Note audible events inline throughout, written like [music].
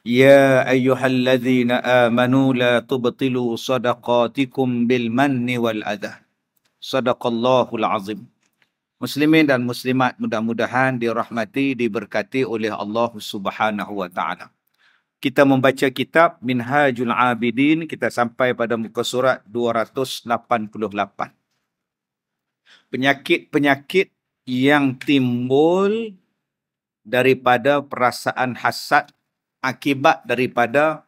يا أيها الذين آمنوا لا تبطلوا صدقاتكم بالمن والأذى صدق الله العظيم Muslimin dan muslimat mudah-mudahan dirahmati, diberkati oleh Allah Subhanahu wa taala. Kita membaca kitab Minhajul Abidin, kita sampai pada muka surat 288. Penyakit-penyakit yang timbul daripada perasaan hasad akibat daripada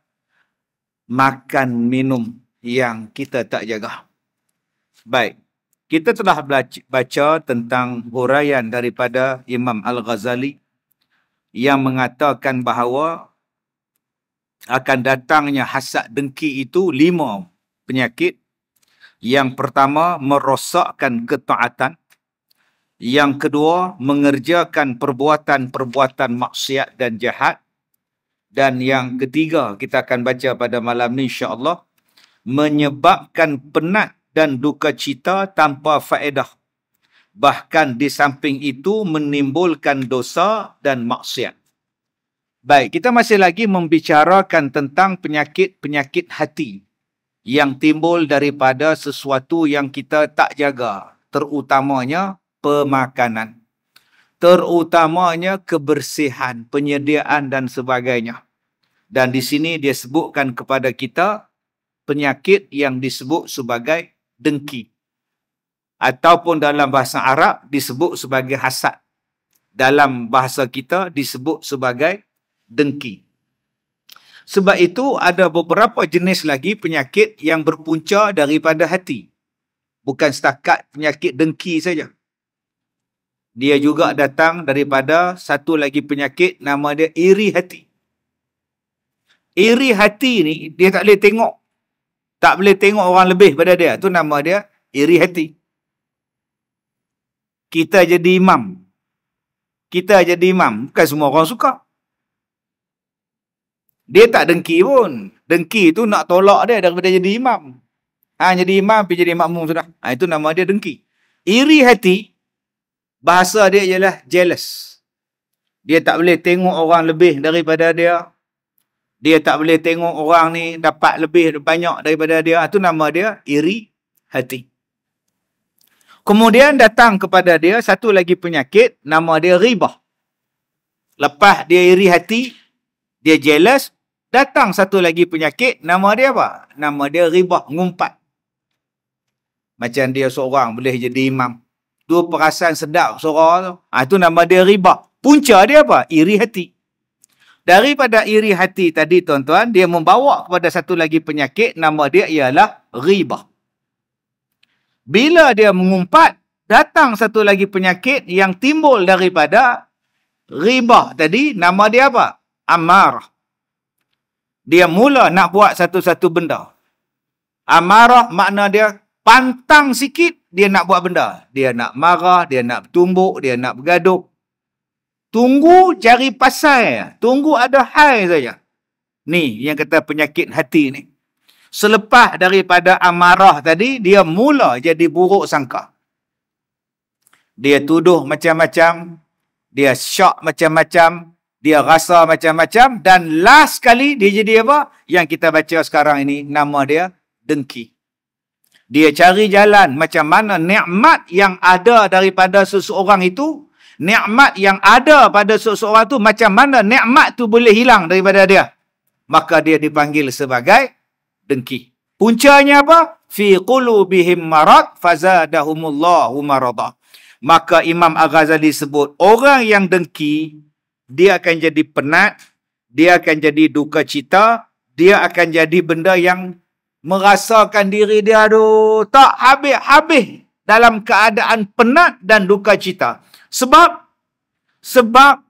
makan minum yang kita tak jaga. Baik. Kita telah baca tentang huraian daripada Imam Al-Ghazali yang mengatakan bahawa akan datangnya hasad dengki itu lima penyakit. Yang pertama, merosakkan ketaatan. Yang kedua, mengerjakan perbuatan-perbuatan maksiat dan jahat dan yang ketiga kita akan baca pada malam ni insya-Allah menyebabkan penat dan duka cita tanpa faedah bahkan di samping itu menimbulkan dosa dan maksiat. Baik, kita masih lagi membicarakan tentang penyakit-penyakit hati yang timbul daripada sesuatu yang kita tak jaga, terutamanya pemakanan terutamanya kebersihan, penyediaan dan sebagainya. Dan di sini dia sebutkan kepada kita penyakit yang disebut sebagai dengki. Ataupun dalam bahasa Arab disebut sebagai hasad. Dalam bahasa kita disebut sebagai dengki. Sebab itu ada beberapa jenis lagi penyakit yang berpunca daripada hati. Bukan setakat penyakit dengki saja dia juga datang daripada satu lagi penyakit nama dia iri hati. Iri hati ni dia tak boleh tengok. Tak boleh tengok orang lebih pada dia. Tu nama dia iri hati. Kita jadi imam. Kita jadi imam. Bukan semua orang suka. Dia tak dengki pun. Dengki tu nak tolak dia daripada jadi imam. Ha, jadi imam pergi jadi makmum sudah. Ha, itu nama dia dengki. Iri hati Bahasa dia ialah jealous. Dia tak boleh tengok orang lebih daripada dia. Dia tak boleh tengok orang ni dapat lebih banyak daripada dia. Itu nama dia iri hati. Kemudian datang kepada dia satu lagi penyakit. Nama dia ribah. Lepas dia iri hati, dia jealous. Datang satu lagi penyakit. Nama dia apa? Nama dia ribah ngumpat. Macam dia seorang boleh jadi imam tu perasaan sedap suara tu. Ha, itu nama dia riba. Punca dia apa? Iri hati. Daripada iri hati tadi tuan-tuan, dia membawa kepada satu lagi penyakit nama dia ialah riba. Bila dia mengumpat, datang satu lagi penyakit yang timbul daripada riba tadi, nama dia apa? Amar. Dia mula nak buat satu-satu benda. Amarah makna dia pantang sikit, dia nak buat benda. Dia nak marah, dia nak tumbuk, dia nak bergaduh. Tunggu jari pasal. Tunggu ada hal saja. Ni yang kata penyakit hati ni. Selepas daripada amarah tadi, dia mula jadi buruk sangka. Dia tuduh macam-macam. Dia syak macam-macam. Dia rasa macam-macam. Dan last sekali, dia jadi apa? Yang kita baca sekarang ini, nama dia dengki. Dia cari jalan macam mana nikmat yang ada daripada seseorang itu, nikmat yang ada pada seseorang itu macam mana nikmat tu boleh hilang daripada dia. Maka dia dipanggil sebagai dengki. Puncanya apa? Fi qulubihim marad fazadahumullahu marada. Maka Imam Al-Ghazali sebut orang yang dengki dia akan jadi penat, dia akan jadi duka cita, dia akan jadi benda yang merasakan diri dia tu tak habis-habis dalam keadaan penat dan duka cita sebab sebab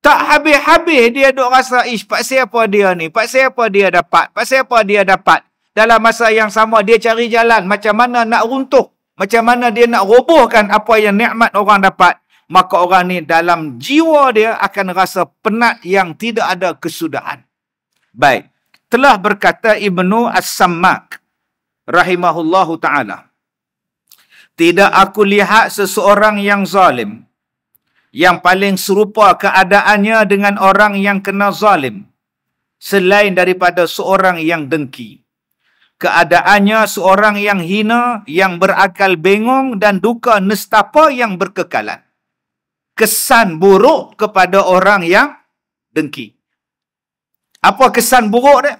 tak habis-habis dia duk rasa ish pak siapa dia ni pak siapa dia dapat pak siapa dia dapat dalam masa yang sama dia cari jalan macam mana nak runtuh macam mana dia nak robohkan apa yang nikmat orang dapat maka orang ni dalam jiwa dia akan rasa penat yang tidak ada kesudahan baik telah berkata Ibnu As-Sammak rahimahullahu taala Tidak aku lihat seseorang yang zalim yang paling serupa keadaannya dengan orang yang kena zalim selain daripada seorang yang dengki keadaannya seorang yang hina yang berakal bengong dan duka nestapa yang berkekalan kesan buruk kepada orang yang dengki apa kesan buruk dia?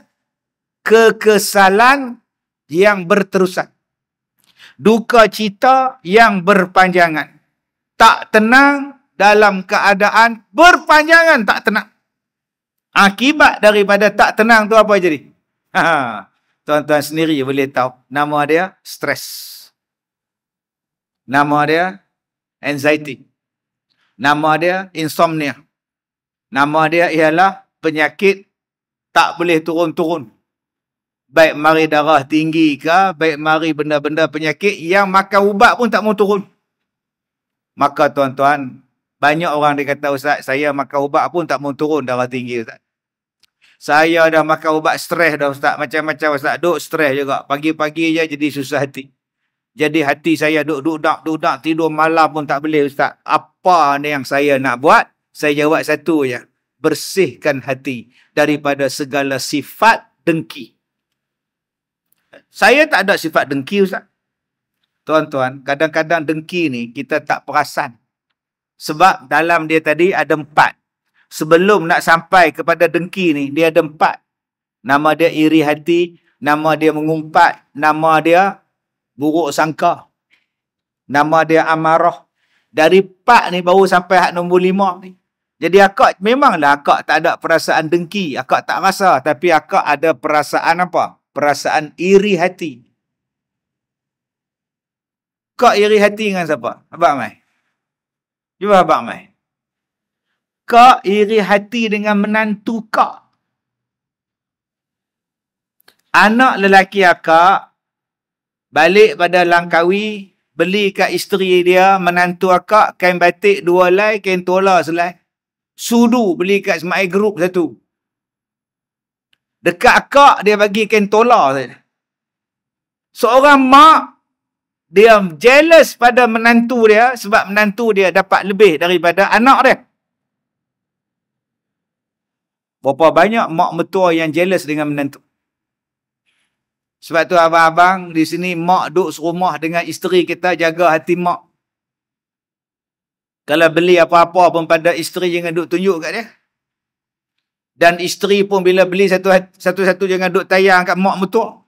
Kekesalan yang berterusan. Duka cita yang berpanjangan. Tak tenang dalam keadaan berpanjangan tak tenang. Akibat daripada tak tenang tu apa jadi? Ha, ha. Tuan-tuan sendiri boleh tahu. Nama dia stres. Nama dia anxiety. Nama dia insomnia. Nama dia ialah penyakit tak boleh turun-turun. Baik mari darah tinggi ke, baik mari benda-benda penyakit yang makan ubat pun tak mau turun. Maka tuan-tuan, banyak orang dia kata, Ustaz, saya makan ubat pun tak mau turun darah tinggi, Ustaz. Saya dah makan ubat stres dah, Ustaz. Macam-macam, Ustaz. Duk stres juga. Pagi-pagi je jadi susah hati. Jadi hati saya duk-duk dak, duk dak tidur malam pun tak boleh, Ustaz. Apa ni yang saya nak buat? Saya jawab satu je bersihkan hati daripada segala sifat dengki. Saya tak ada sifat dengki Ustaz. Tuan-tuan, kadang-kadang dengki ni kita tak perasan. Sebab dalam dia tadi ada empat. Sebelum nak sampai kepada dengki ni, dia ada empat. Nama dia iri hati, nama dia mengumpat, nama dia buruk sangka. Nama dia amarah. Dari empat ni baru sampai hak nombor lima ni. Jadi akak memanglah akak tak ada perasaan dengki, akak tak rasa tapi akak ada perasaan apa? Perasaan iri hati. Kau iri hati dengan siapa? Abang Mai. Cuba Abang Mai. Kau iri hati dengan menantu kau. Anak lelaki akak balik pada Langkawi beli kat isteri dia menantu akak kain batik dua lai kain tola selai sudu beli kat Smile Group satu. Dekat akak dia bagi kentola saya. Seorang mak dia jealous pada menantu dia sebab menantu dia dapat lebih daripada anak dia. Berapa banyak mak metua yang jealous dengan menantu. Sebab tu abang-abang di sini mak duduk serumah dengan isteri kita jaga hati mak. Kalau beli apa-apa pun pada isteri jangan duk tunjuk kat dia. Dan isteri pun bila beli satu satu jangan duk tayang kat mak mertua.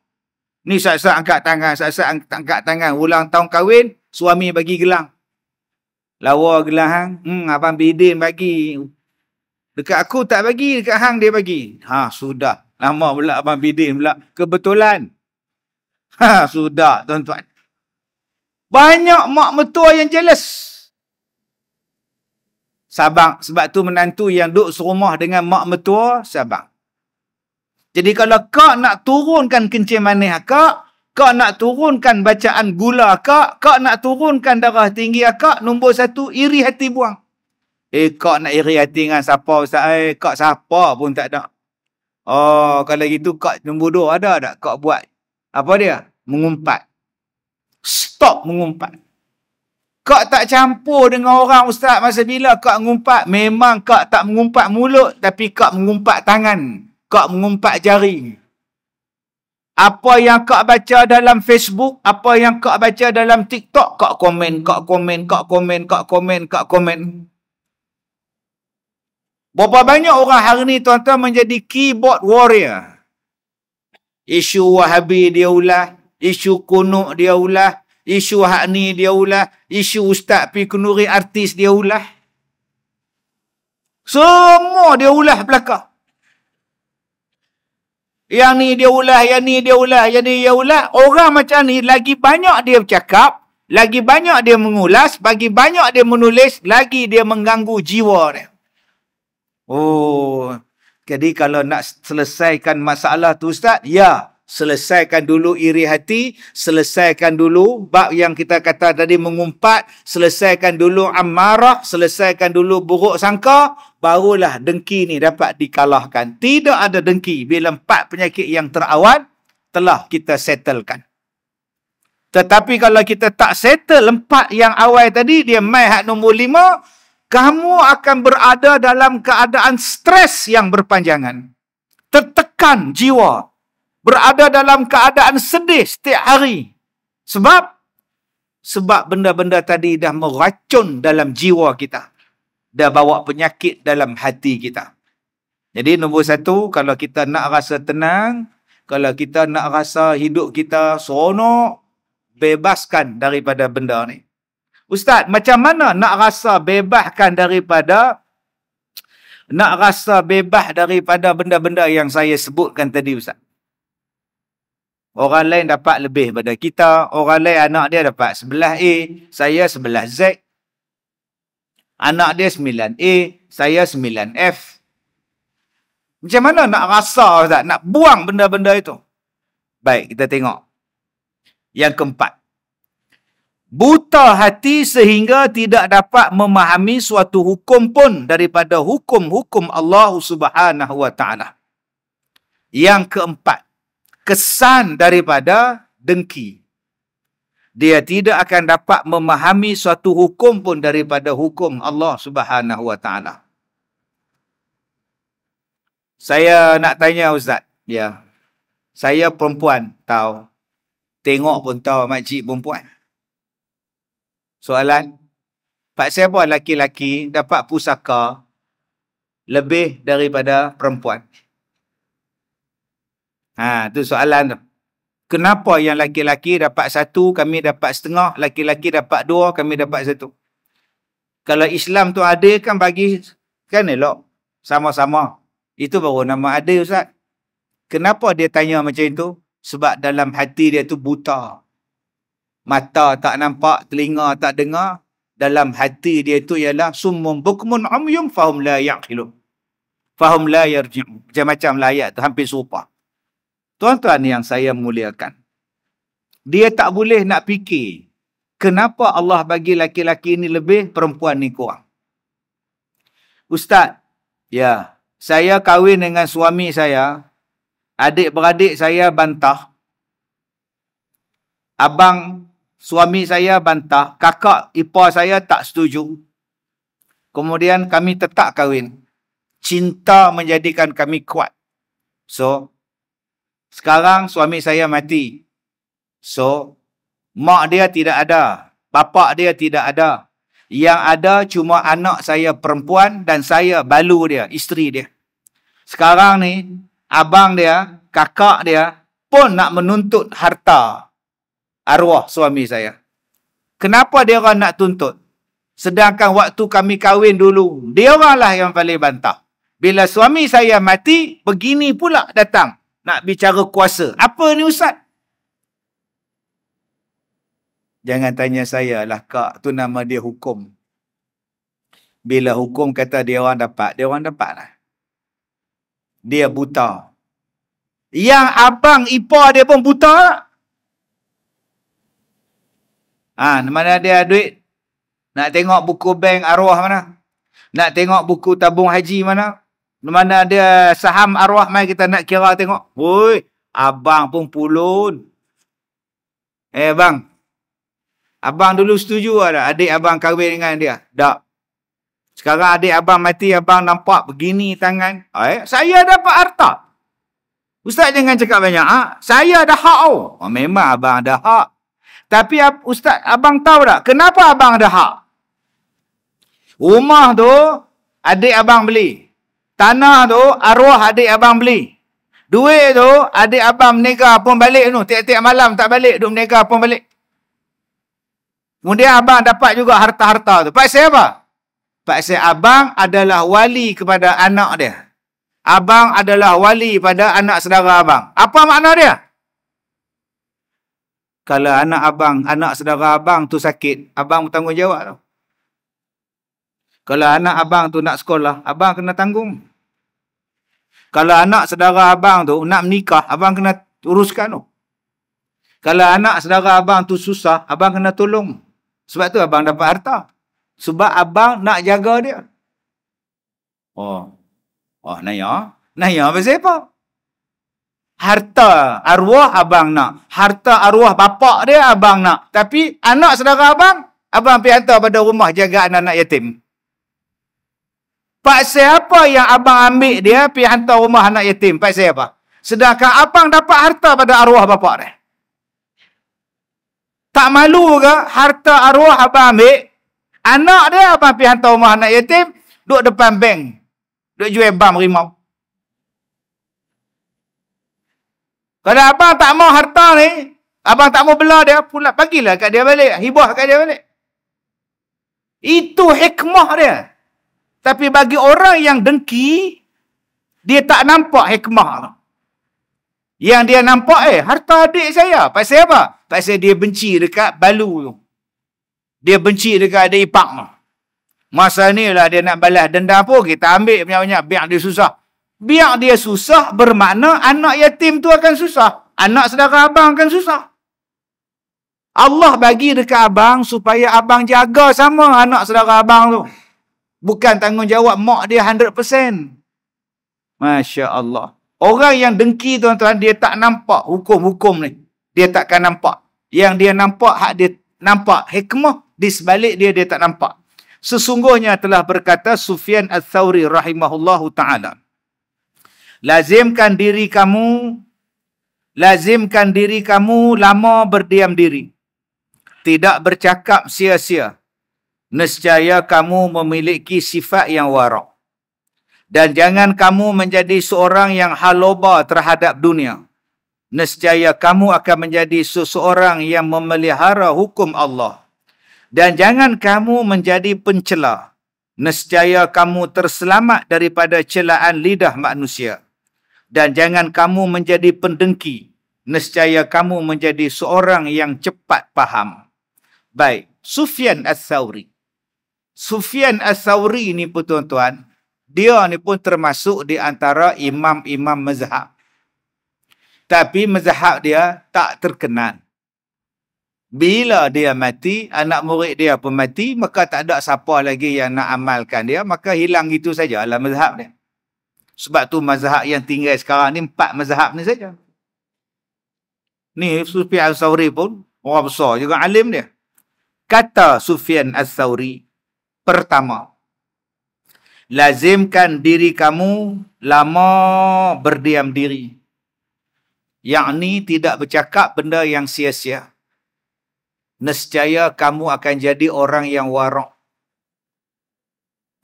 Ni sat-sat angkat tangan, sat-sat angkat tangan. Ulang tahun kahwin, suami bagi gelang. Lawa gelang hang. Hmm, abang bidin bagi. Dekat aku tak bagi, dekat hang dia bagi. Ha, sudah. Lama pula abang bidin pula. Kebetulan. Ha, sudah tuan-tuan. Banyak mak mertua yang jealous. Sabang Sebab tu menantu yang duduk serumah dengan mak metua, Sabang. Jadi kalau kau nak turunkan kencing manis ah, kak, Kau nak turunkan bacaan gula kak, Kau nak turunkan darah tinggi ah, kak, nombor satu, iri hati buang. Eh, kau nak iri hati dengan siapa ustaz? Eh, kau siapa pun tak nak. Oh, kalau gitu kau nombor dua ada tak? Kau buat apa dia? Mengumpat. Stop mengumpat. Kak tak campur dengan orang ustaz masa bila kak mengumpat. Memang kak tak mengumpat mulut tapi kak mengumpat tangan. Kak mengumpat jari. Apa yang kak baca dalam Facebook, apa yang kak baca dalam TikTok, kak komen, kak komen, kak komen, kak komen, kak komen. Berapa banyak orang hari ni tuan-tuan menjadi keyboard warrior. Isu wahabi dia ulah, isu kunuk dia ulah, isu hak ni dia ulah isu ustaz pi kenuri artis dia ulah semua dia ulah belakang. yang ni dia ulah yang ni dia ulah yang ni dia ulah orang macam ni lagi banyak dia bercakap lagi banyak dia mengulas bagi banyak dia menulis lagi dia mengganggu jiwa dia oh jadi kalau nak selesaikan masalah tu ustaz ya yeah selesaikan dulu iri hati, selesaikan dulu bab yang kita kata tadi mengumpat, selesaikan dulu amarah, selesaikan dulu buruk sangka, barulah dengki ni dapat dikalahkan. Tidak ada dengki bila empat penyakit yang terawal telah kita settlekan. Tetapi kalau kita tak settle empat yang awal tadi, dia mai hak nombor lima, kamu akan berada dalam keadaan stres yang berpanjangan. Tertekan jiwa, berada dalam keadaan sedih setiap hari. Sebab? Sebab benda-benda tadi dah meracun dalam jiwa kita. Dah bawa penyakit dalam hati kita. Jadi nombor satu, kalau kita nak rasa tenang, kalau kita nak rasa hidup kita seronok, bebaskan daripada benda ni. Ustaz, macam mana nak rasa bebaskan daripada nak rasa bebas daripada benda-benda yang saya sebutkan tadi Ustaz? Orang lain dapat lebih pada kita. Orang lain anak dia dapat sebelah a Saya sebelah z Anak dia sembilan a Saya sembilan f Macam mana nak rasa tak Nak buang benda-benda itu? Baik, kita tengok. Yang keempat. Buta hati sehingga tidak dapat memahami suatu hukum pun daripada hukum-hukum Allah Subhanahu wa taala. Yang keempat kesan daripada dengki. Dia tidak akan dapat memahami suatu hukum pun daripada hukum Allah Subhanahu Wa Taala. Saya nak tanya Ustaz. Ya. Saya perempuan tahu. Tengok pun tahu makcik perempuan. Soalan. Pak saya pun laki-laki dapat pusaka lebih daripada perempuan. Ha, tu soalan tu. Kenapa yang laki-laki dapat satu, kami dapat setengah, laki-laki dapat dua, kami dapat satu. Kalau Islam tu ada kan bagi, kan elok. Sama-sama. Itu baru nama ada Ustaz. Kenapa dia tanya macam itu? Sebab dalam hati dia tu buta. Mata tak nampak, telinga tak dengar. Dalam hati dia tu ialah summum bukmun umyum fahum la yaqilum. Fahum la yarji'um. Macam-macam lah ayat tu hampir serupa. Tuan-tuan yang saya muliakan. Dia tak boleh nak fikir kenapa Allah bagi laki-laki ini lebih, perempuan ni kurang. Ustaz, ya, saya kahwin dengan suami saya, adik-beradik saya bantah, abang suami saya bantah, kakak ipar saya tak setuju. Kemudian kami tetap kahwin. Cinta menjadikan kami kuat. So, sekarang suami saya mati. So, mak dia tidak ada. bapa dia tidak ada. Yang ada cuma anak saya perempuan dan saya balu dia, isteri dia. Sekarang ni, abang dia, kakak dia pun nak menuntut harta arwah suami saya. Kenapa dia orang nak tuntut? Sedangkan waktu kami kahwin dulu, dia oranglah yang paling bantah. Bila suami saya mati, begini pula datang nak bicara kuasa. Apa ni Ustaz? Jangan tanya saya lah kak, tu nama dia hukum. Bila hukum kata dia orang dapat, dia orang dapat lah. Dia buta. Yang abang ipar dia pun buta. Ha, mana dia duit? Nak tengok buku bank arwah mana? Nak tengok buku tabung haji mana? Di mana ada saham arwah mai kita nak kira tengok. Woi, abang pun pulun. Eh bang. Abang dulu setuju ada adik abang kahwin dengan dia. Tak. Sekarang adik abang mati, abang nampak begini tangan. Eh, saya dapat harta. Ustaz jangan cakap banyak. Ha? Saya ada hak. Oh. oh. memang abang ada hak. Tapi ustaz, abang tahu tak kenapa abang ada hak? Rumah tu adik abang beli. Tanah tu arwah adik abang beli. Duit tu adik abang menegar pun balik tu. Tiap-tiap malam tak balik. Duk menegar pun balik. Kemudian abang dapat juga harta-harta tu. Paksa apa? Paksa abang adalah wali kepada anak dia. Abang adalah wali pada anak saudara abang. Apa makna dia? Kalau anak abang, anak saudara abang tu sakit, abang bertanggungjawab tau. Kalau anak abang tu nak sekolah, abang kena tanggung. Kalau anak saudara abang tu nak menikah, abang kena uruskan tu. Kalau anak saudara abang tu susah, abang kena tolong. Sebab tu abang dapat harta. Sebab abang nak jaga dia. Oh. Oh, naya. Naya apa siapa? Harta arwah abang nak. Harta arwah bapak dia abang nak. Tapi anak saudara abang, abang pergi hantar pada rumah jaga anak anak yatim. Paksa siapa yang abang ambil dia pi hantar rumah anak yatim? Paksa siapa? Sedangkan abang dapat harta pada arwah bapak dia. Tak malu ke harta arwah abang ambil? Anak dia abang pi hantar rumah anak yatim, duduk depan bank. Duduk jual bam rimau. Kalau abang tak mau harta ni, abang tak mau bela dia, pula bagilah kat dia balik. Hibah kat dia balik. Itu hikmah dia. Tapi bagi orang yang dengki, dia tak nampak hikmah. Yang dia nampak eh, harta adik saya. Pasal apa? Pasal dia benci dekat balu tu. Dia benci dekat adik ipak tu. Masa ni lah dia nak balas dendam pun, kita ambil banyak-banyak biar dia susah. Biar dia susah bermakna anak yatim tu akan susah. Anak saudara abang akan susah. Allah bagi dekat abang supaya abang jaga sama anak saudara abang tu. Bukan tanggungjawab mak dia 100%. Masya Allah. Orang yang dengki tuan-tuan, dia tak nampak hukum-hukum ni. Dia takkan nampak. Yang dia nampak, hak dia nampak. Hikmah di sebalik dia, dia tak nampak. Sesungguhnya telah berkata Sufyan al-Thawri rahimahullahu ta'ala. Lazimkan diri kamu, lazimkan diri kamu lama berdiam diri. Tidak bercakap sia-sia nescaya kamu memiliki sifat yang warak. Dan jangan kamu menjadi seorang yang haloba terhadap dunia. Nescaya kamu akan menjadi seseorang yang memelihara hukum Allah. Dan jangan kamu menjadi pencela. Nescaya kamu terselamat daripada celaan lidah manusia. Dan jangan kamu menjadi pendengki. Nescaya kamu menjadi seorang yang cepat faham. Baik, Sufyan al-Thawri. Sufyan as sawri ni pun tuan-tuan, dia ni pun termasuk di antara imam-imam mazhab. Tapi mazhab dia tak terkenal. Bila dia mati, anak murid dia pun mati, maka tak ada siapa lagi yang nak amalkan dia, maka hilang itu sajalah mazhab dia. Sebab tu mazhab yang tinggal sekarang ni empat mazhab ni saja. Ni Sufyan as sawri pun orang besar juga alim dia. Kata Sufyan as sawri pertama lazimkan diri kamu lama berdiam diri Yang yakni tidak bercakap benda yang sia-sia nescaya kamu akan jadi orang yang warok.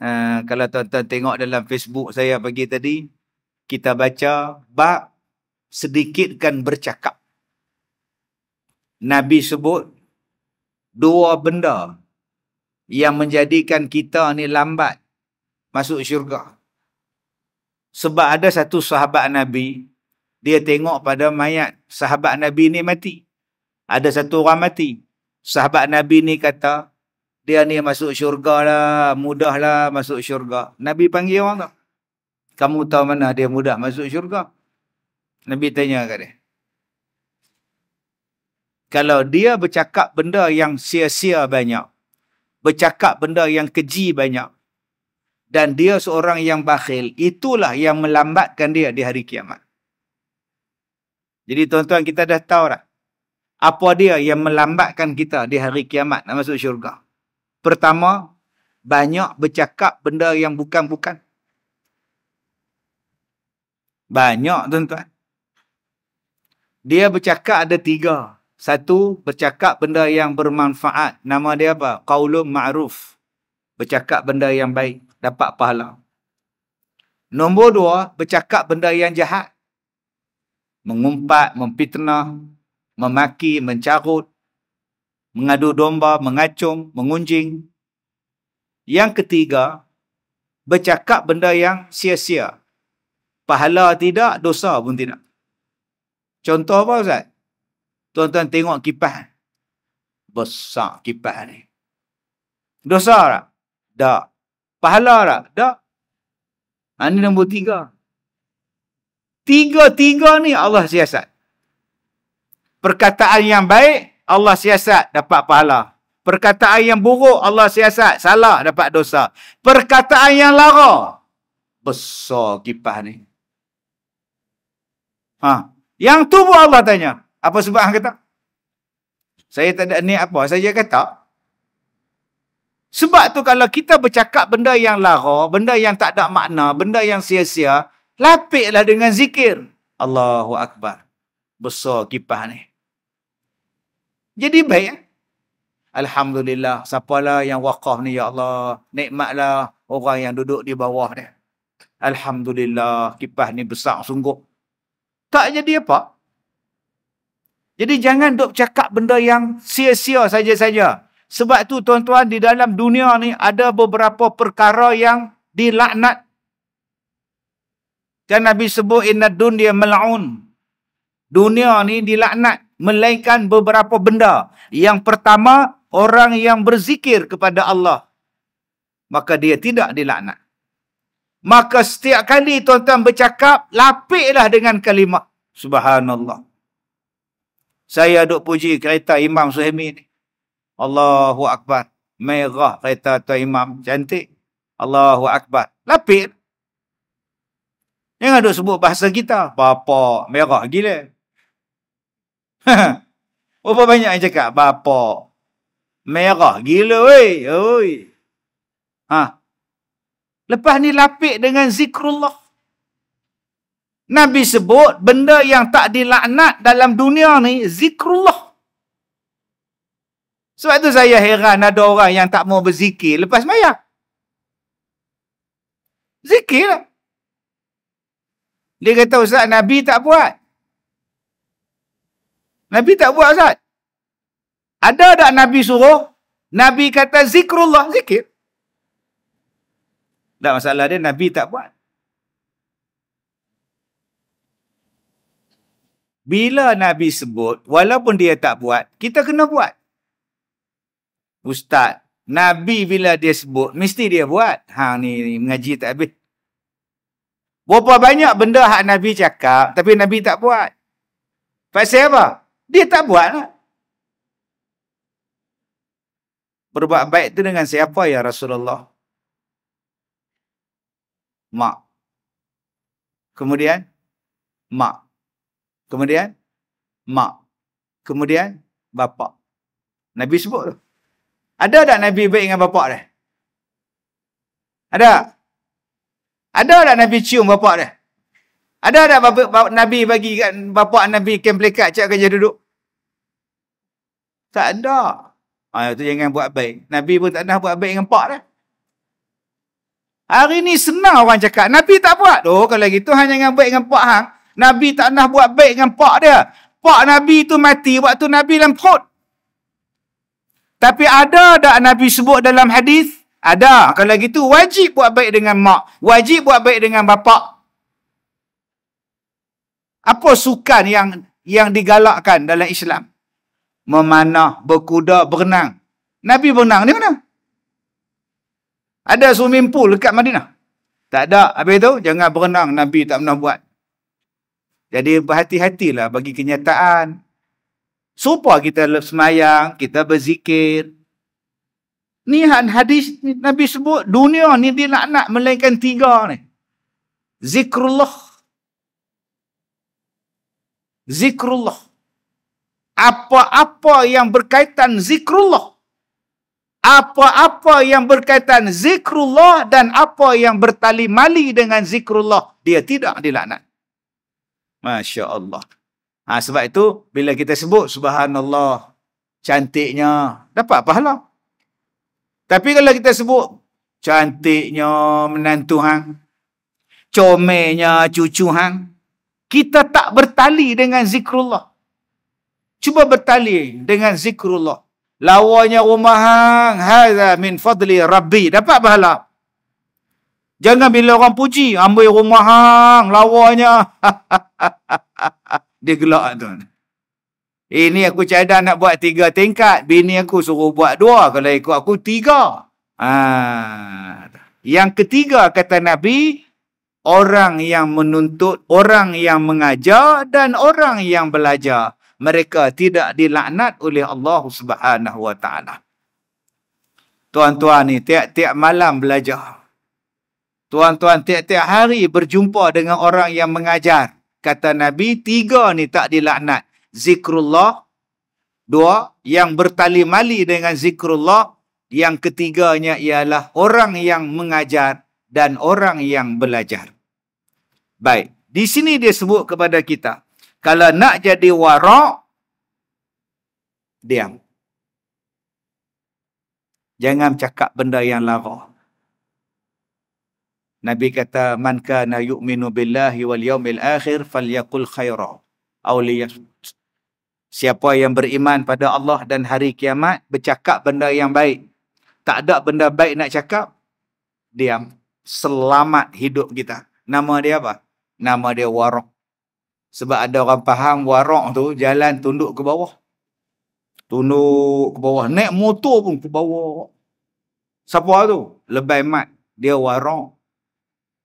uh, kalau tuan-tuan tengok dalam Facebook saya pagi tadi kita baca bab sedikitkan bercakap Nabi sebut dua benda yang menjadikan kita ni lambat masuk syurga. Sebab ada satu sahabat Nabi, dia tengok pada mayat sahabat Nabi ni mati. Ada satu orang mati. Sahabat Nabi ni kata, dia ni masuk syurga lah, mudah lah masuk syurga. Nabi panggil orang tu. Kamu tahu mana dia mudah masuk syurga? Nabi tanya kat dia. Kalau dia bercakap benda yang sia-sia banyak, bercakap benda yang keji banyak dan dia seorang yang bakhil itulah yang melambatkan dia di hari kiamat jadi tuan-tuan kita dah tahu dah apa dia yang melambatkan kita di hari kiamat nak masuk syurga pertama banyak bercakap benda yang bukan-bukan banyak tuan-tuan dia bercakap ada tiga satu, bercakap benda yang bermanfaat. Nama dia apa? Qaulun ma'ruf. Bercakap benda yang baik. Dapat pahala. Nombor dua, bercakap benda yang jahat. Mengumpat, memfitnah, memaki, mencarut, mengadu domba, mengacung, mengunjing. Yang ketiga, bercakap benda yang sia-sia. Pahala tidak, dosa pun tidak. Contoh apa Ustaz? Tuan-tuan tengok kipas. Besar kipas ni. Dosa tak? Tak. Pahala tak? Tak. Ini ha, nombor tiga. Tiga-tiga ni Allah siasat. Perkataan yang baik, Allah siasat dapat pahala. Perkataan yang buruk, Allah siasat. Salah, dapat dosa. Perkataan yang lara, besar kipas ni. Ha. Yang tu pun Allah tanya. Apa sebab hang kata? Saya tak ada niat apa. saja kata. Sebab tu kalau kita bercakap benda yang lara, benda yang tak ada makna, benda yang sia-sia, lapiklah dengan zikir. Allahu Akbar. Besar kipah ni. Jadi baik. Eh? Alhamdulillah. Siapalah yang wakaf ni, Ya Allah. Nikmatlah orang yang duduk di bawah ni. Alhamdulillah. Kipah ni besar sungguh. Tak jadi apa? Jadi jangan duk cakap benda yang sia-sia saja-saja. Sebab tu tuan-tuan di dalam dunia ni ada beberapa perkara yang dilaknat. Kan Nabi sebut inna dunya mal'un. Dunia ni dilaknat melainkan beberapa benda. Yang pertama orang yang berzikir kepada Allah. Maka dia tidak dilaknat. Maka setiap kali tuan-tuan bercakap, lapiklah dengan kalimah. Subhanallah. Saya duk puji kereta Imam Suhaimi ni. Allahu Akbar. Merah kereta Tuan Imam. Cantik. Allahu Akbar. Lapir. Jangan duk sebut bahasa kita. Bapa merah gila. [laughs] Berapa banyak yang cakap? Bapa merah gila wey. Oi. Ha. Lepas ni lapik dengan zikrullah. Nabi sebut benda yang tak dilaknat dalam dunia ni zikrullah. Sebab tu saya heran ada orang yang tak mau berzikir lepas maya. Zikir lah. Dia kata Ustaz Nabi tak buat. Nabi tak buat Ustaz. Ada tak Nabi suruh? Nabi kata zikrullah zikir. Tak masalah dia Nabi tak buat. bila Nabi sebut, walaupun dia tak buat, kita kena buat. Ustaz, Nabi bila dia sebut, mesti dia buat. Hang ni, ni mengaji tak habis. Berapa banyak benda hak Nabi cakap, tapi Nabi tak buat. Pasal apa? Dia tak buat lah. Berbuat baik tu dengan siapa ya Rasulullah? Mak. Kemudian, mak kemudian mak, kemudian bapa. Nabi sebut tu. Ada tak Nabi baik dengan bapa dia? Ada? Ada tak Nabi cium bapa dia? Ada tak bapa, bapa, Nabi bagi bapa Nabi kem plekat cakap kerja duduk? Tak ada. Ha, ah, itu jangan buat baik. Nabi pun tak ada buat baik dengan pak dia. Hari ni senang orang cakap. Nabi tak buat. Oh, kalau gitu hanya jangan baik dengan pak hang. Nabi tak nak buat baik dengan pak dia. Pak Nabi tu mati waktu Nabi dalam perut. Tapi ada tak Nabi sebut dalam hadis? Ada. Kalau gitu wajib buat baik dengan mak. Wajib buat baik dengan bapak. Apa sukan yang yang digalakkan dalam Islam? Memanah, berkuda, berenang. Nabi berenang ni mana? Ada swimming pool dekat Madinah? Tak ada. Habis tu, jangan berenang. Nabi tak pernah buat. Jadi berhati-hatilah bagi kenyataan. Supaya kita semayang, kita berzikir. Ni hadis Nabi sebut dunia ni dia nak nak melainkan tiga ni. Zikrullah. Zikrullah. Apa-apa yang berkaitan zikrullah. Apa-apa yang berkaitan zikrullah dan apa yang bertali mali dengan zikrullah. Dia tidak dilaknat. Masya Allah. Ha, sebab itu, bila kita sebut subhanallah, cantiknya, dapat pahala. Tapi kalau kita sebut cantiknya menantu hang, comelnya cucu hang, kita tak bertali dengan zikrullah. Cuba bertali dengan zikrullah. Lawanya rumah hang, hadha min fadli rabbi. Dapat pahala. Jangan bila orang puji, ambil rumah hang, lawanya. [laughs] [laughs] dia gelak tu. Ini eh, aku cadang nak buat tiga tingkat. Bini aku suruh buat dua. Kalau ikut aku tiga. Ha. Yang ketiga kata Nabi. Orang yang menuntut. Orang yang mengajar. Dan orang yang belajar. Mereka tidak dilaknat oleh Allah subhanahu Tuan-tuan ni tiap-tiap malam belajar. Tuan-tuan tiap-tiap hari berjumpa dengan orang yang mengajar kata Nabi, tiga ni tak dilaknat. Zikrullah. Dua, yang bertali mali dengan zikrullah. Yang ketiganya ialah orang yang mengajar dan orang yang belajar. Baik. Di sini dia sebut kepada kita. Kalau nak jadi warak, diam. Jangan cakap benda yang larang. Nabi kata man kana yu'minu billahi wal yawmil akhir falyakul khaira aw Siapa yang beriman pada Allah dan hari kiamat bercakap benda yang baik. Tak ada benda baik nak cakap, diam. Selamat hidup kita. Nama dia apa? Nama dia warok. Sebab ada orang faham warok tu jalan tunduk ke bawah. Tunduk ke bawah. Naik motor pun ke bawah. Siapa tu? Lebay mat. Dia warok.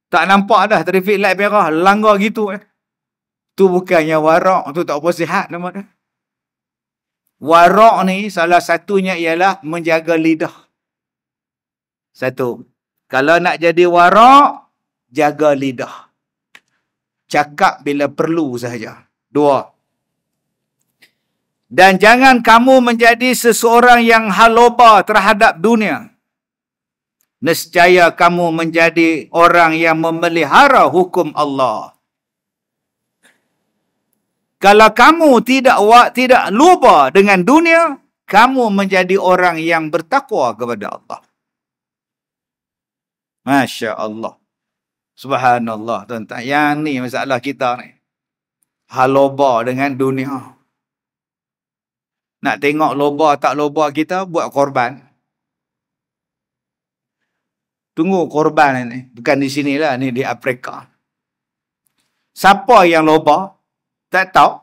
Tak nampak dah traffic light merah langgar gitu eh. Tu bukannya warak, tu tak apa sihat nama dia. Warak ni salah satunya ialah menjaga lidah. Satu. Kalau nak jadi warak, jaga lidah. Cakap bila perlu sahaja. Dua. Dan jangan kamu menjadi seseorang yang haloba terhadap dunia. Nescaya kamu menjadi orang yang memelihara hukum Allah. Kalau kamu tidak wa, tidak lupa dengan dunia, kamu menjadi orang yang bertakwa kepada Allah. Masya Allah. Subhanallah. Tuan-tuan. Yang ni masalah kita ni. Haloba dengan dunia. Nak tengok loba tak loba kita, buat korban tunggu korban ni. Bukan di sini lah, ni di Afrika. Siapa yang loba, tak tahu,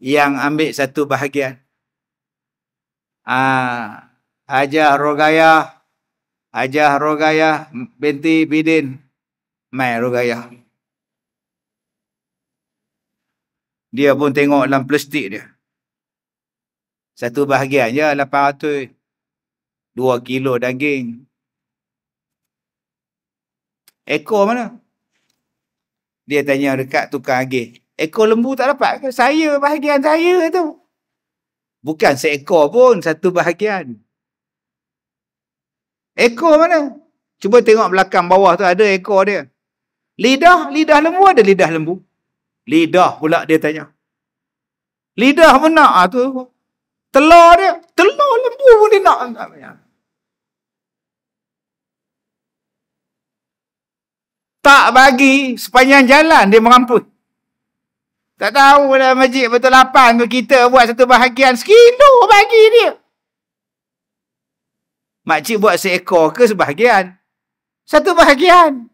yang ambil satu bahagian. Ah, Ajah Rogaya, Ajah Rogaya binti Bidin, Mai Rogaya. Dia pun tengok dalam plastik dia. Satu bahagian je, 800. Dua kilo daging, Eko mana? Dia tanya dekat tukang agih. Eko lembu tak dapat ke? Saya bahagian saya tu. Bukan seekor pun satu bahagian. Eko mana? Cuba tengok belakang bawah tu ada eko dia. Lidah, lidah lembu ada lidah lembu. Lidah pula dia tanya. Lidah mana? nak ah, tu. Telur dia, telur lembu pun dia nak. tak bagi sepanjang jalan dia merampui. Tak tahu lah majik betul lapan tu kita buat satu bahagian sekilo bagi dia. Makcik buat seekor ke sebahagian? Satu bahagian.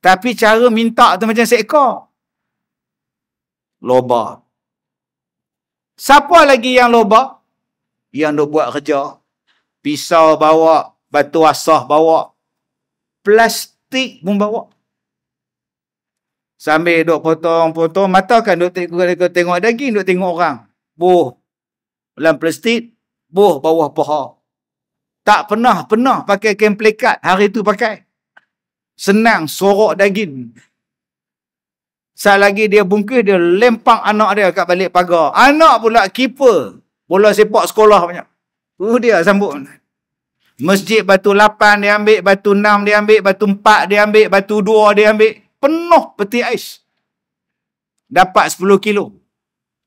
Tapi cara minta tu macam seekor. Loba. Siapa lagi yang loba? Yang dia buat kerja. Pisau bawa, batu asah bawa. Plastik tik pun bawa. Sambil duk potong-potong, matalkan duk tengok, duk tengok daging, duk tengok orang. Boh. Dalam plastik, boh bawah paha. Tak pernah-pernah pakai kemplekat hari tu pakai. Senang sorok daging. Saat lagi dia bungkus, dia lempang anak dia kat balik pagar. Anak pula keeper. Bola sepak sekolah banyak. Tu uh, dia sambut. Masjid batu Lapan dia ambil, batu Enam dia ambil, batu 4 dia ambil, batu Dua dia ambil. Penuh peti ais. Dapat sepuluh kilo.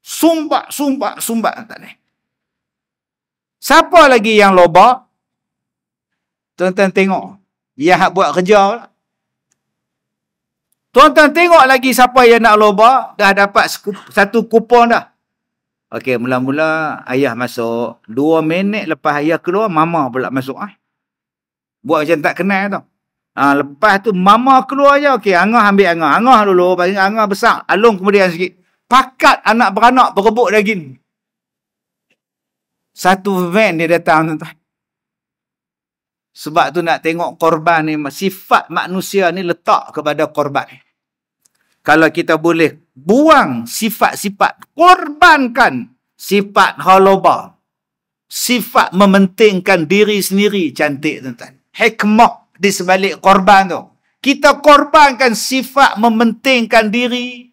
Sumbak, sumbak, sumbak. Tak ada. Siapa lagi yang loba? Tuan-tuan tengok. Yang buat kerja pula. Tuan-tuan tengok lagi siapa yang nak loba. Dah dapat satu kupon dah. Okey, mula-mula ayah masuk. Dua minit lepas ayah keluar, mama pula masuk. Ah. Buat macam tak kenal tau. Ha, lepas tu, mama keluar je. Okey, Angah ambil Angah. Angah dulu, Angah besar. Alung kemudian sikit. Pakat anak beranak berebut lagi. Satu van dia datang tu. Sebab tu nak tengok korban ni. Sifat manusia ni letak kepada korban ni kalau kita boleh buang sifat-sifat korbankan sifat haloba sifat mementingkan diri sendiri cantik tuan-tuan hikmah di sebalik korban tu kita korbankan sifat mementingkan diri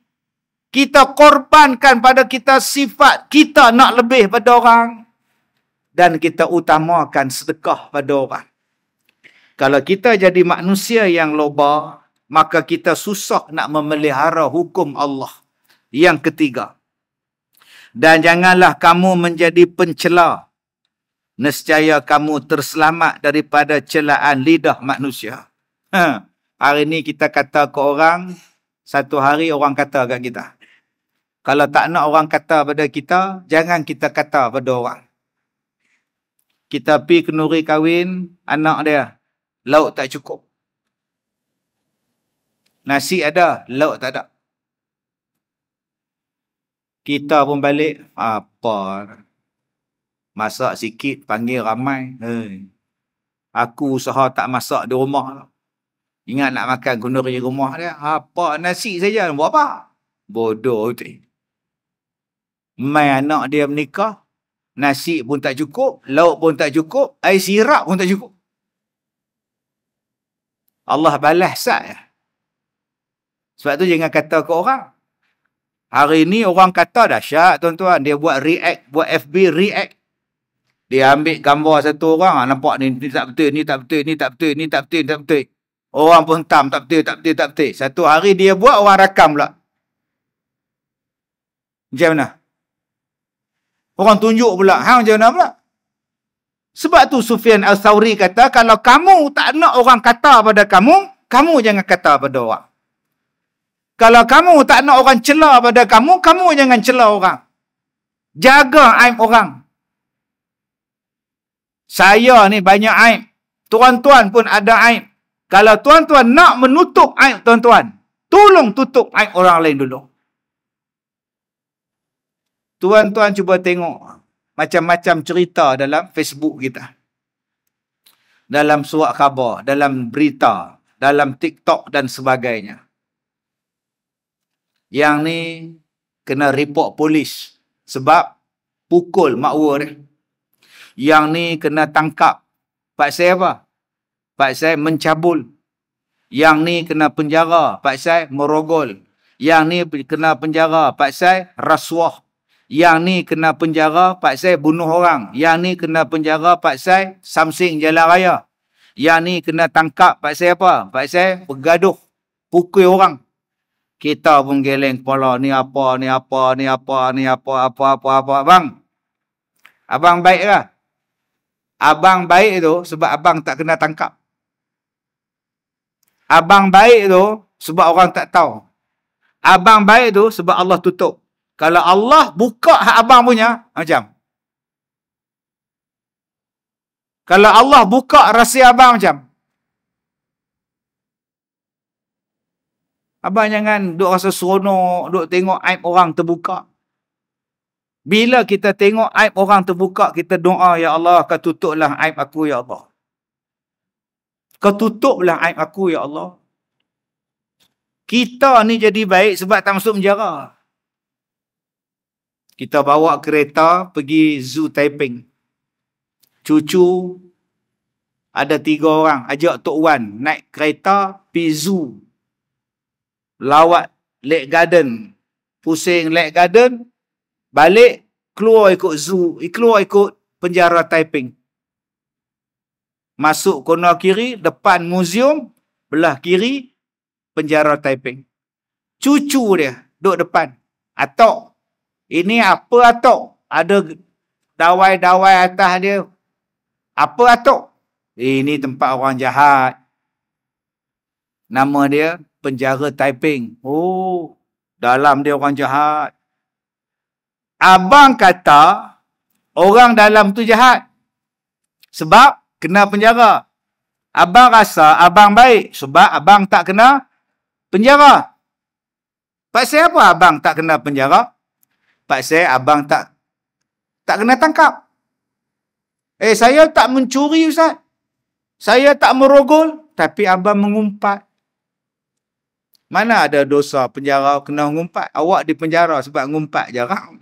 kita korbankan pada kita sifat kita nak lebih pada orang dan kita utamakan sedekah pada orang kalau kita jadi manusia yang lobah maka kita susah nak memelihara hukum Allah. Yang ketiga. Dan janganlah kamu menjadi pencela. Nescaya kamu terselamat daripada celaan lidah manusia. Ha. Hari ini kita kata ke orang, satu hari orang kata kat kita. Kalau tak nak orang kata pada kita, jangan kita kata pada orang. Kita pergi kenuri kahwin, anak dia, lauk tak cukup. Nasi ada, lauk tak ada. Kita pun balik, apa? Masak sikit, panggil ramai. Hei. Aku usaha tak masak di rumah. Ingat nak makan gunung di rumah dia. Apa nasi saja, buat apa? Bodoh tu. Mai anak dia menikah. Nasi pun tak cukup. Lauk pun tak cukup. Air sirap pun tak cukup. Allah balas saya. Sebab tu jangan kata ke orang. Hari ni orang kata dahsyat tuan-tuan. Dia buat react, buat FB react. Dia ambil gambar satu orang. Ah, nampak ni, ni tak betul, ni tak betul, ni tak betul, ni tak betul, ni tak betul. Orang pun hentam, tak betul, tak betul, tak betul. Satu hari dia buat, orang rakam pula. Macam mana? Orang tunjuk pula. Ha, macam mana pula? Sebab tu Sufian Al-Sawri kata, kalau kamu tak nak orang kata pada kamu, kamu jangan kata pada orang. Kalau kamu tak nak orang celah pada kamu, kamu jangan celah orang. Jaga aib orang. Saya ni banyak aib. Tuan-tuan pun ada aib. Kalau tuan-tuan nak menutup aib tuan-tuan, tolong tutup aib orang lain dulu. Tuan-tuan cuba tengok macam-macam cerita dalam Facebook kita. Dalam surat khabar, dalam berita, dalam TikTok dan sebagainya. Yang ni kena report polis sebab pukul makwa ni. Yang ni kena tangkap. Pak saya apa? Pak saya mencabul. Yang ni kena penjara. Pak saya merogol. Yang ni kena penjara. Pak saya rasuah. Yang ni kena penjara. Pak saya bunuh orang. Yang ni kena penjara. Pak saya samsing jalan raya. Yang ni kena tangkap. Pak saya apa? Pak saya bergaduh. Pukul orang. Kita pun geleng kepala. Ni apa, ni apa, ni apa, ni apa, apa, apa, apa, Abang. Abang baik lah. Abang baik tu sebab abang tak kena tangkap. Abang baik tu sebab orang tak tahu. Abang baik tu sebab Allah tutup. Kalau Allah buka hak abang punya, macam? Kalau Allah buka rahsia abang macam? Abang jangan duk rasa seronok, duk tengok aib orang terbuka. Bila kita tengok aib orang terbuka, kita doa, Ya Allah, ketutuklah aib aku, Ya Allah. Ketutuklah aib aku, Ya Allah. Kita ni jadi baik sebab tak masuk penjara. Kita bawa kereta pergi zoo Taiping. Cucu ada tiga orang. Ajak Tok Wan naik kereta pergi zoo lawat Lake Garden. Pusing Lake Garden. Balik, keluar ikut zoo. Eh, keluar ikut penjara Taiping. Masuk kona kiri, depan museum, Belah kiri, penjara Taiping. Cucu dia, duduk depan. Atok. Ini apa atok? Ada dawai-dawai atas dia. Apa atok? Ini tempat orang jahat. Nama dia penjara Taiping. Oh, dalam dia orang jahat. Abang kata orang dalam tu jahat. Sebab kena penjara. Abang rasa abang baik sebab abang tak kena penjara. Pasal apa abang tak kena penjara? Pasal abang tak tak kena tangkap. Eh saya tak mencuri ustaz. Saya tak merogol tapi abang mengumpat. Mana ada dosa penjara kena ngumpat. Awak di penjara sebab ngumpat jarang.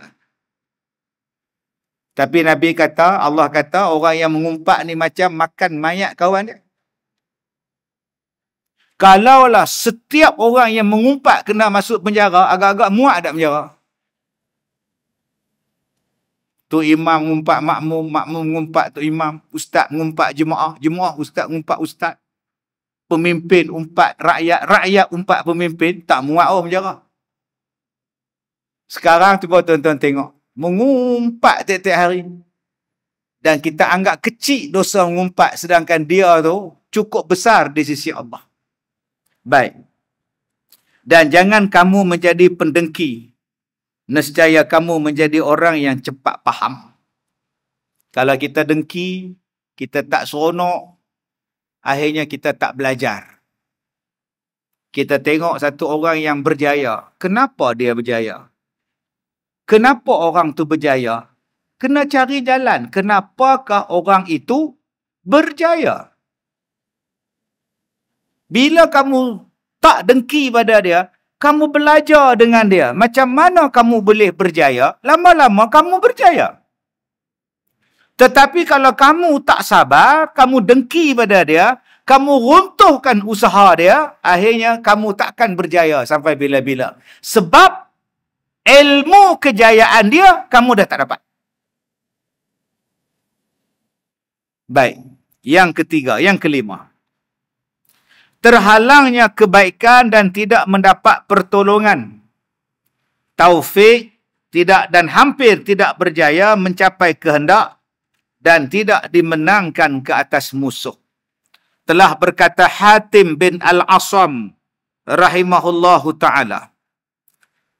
Tapi Nabi kata, Allah kata orang yang mengumpat ni macam makan mayat kawan dia. Kalaulah setiap orang yang mengumpat kena masuk penjara, agak-agak muak dekat penjara. Tu imam mengumpat makmum, makmum mengumpat tu imam, ustaz mengumpat jemaah, jemaah ustaz mengumpat ustaz pemimpin umpat rakyat, rakyat umpat pemimpin, tak muat oh penjara. Sekarang tu tuan-tuan tengok, mengumpat tiap-tiap hari. Dan kita anggap kecil dosa mengumpat sedangkan dia tu cukup besar di sisi Allah. Baik. Dan jangan kamu menjadi pendengki. Nescaya kamu menjadi orang yang cepat faham. Kalau kita dengki, kita tak seronok, akhirnya kita tak belajar. Kita tengok satu orang yang berjaya. Kenapa dia berjaya? Kenapa orang tu berjaya? Kena cari jalan. Kenapakah orang itu berjaya? Bila kamu tak dengki pada dia, kamu belajar dengan dia. Macam mana kamu boleh berjaya? Lama-lama kamu berjaya. Tetapi kalau kamu tak sabar, kamu dengki pada dia, kamu runtuhkan usaha dia, akhirnya kamu takkan berjaya sampai bila-bila. Sebab ilmu kejayaan dia, kamu dah tak dapat. Baik. Yang ketiga, yang kelima. Terhalangnya kebaikan dan tidak mendapat pertolongan. Taufik tidak dan hampir tidak berjaya mencapai kehendak dan tidak dimenangkan ke atas musuh. Telah berkata Hatim bin Al-Asam rahimahullahu ta'ala.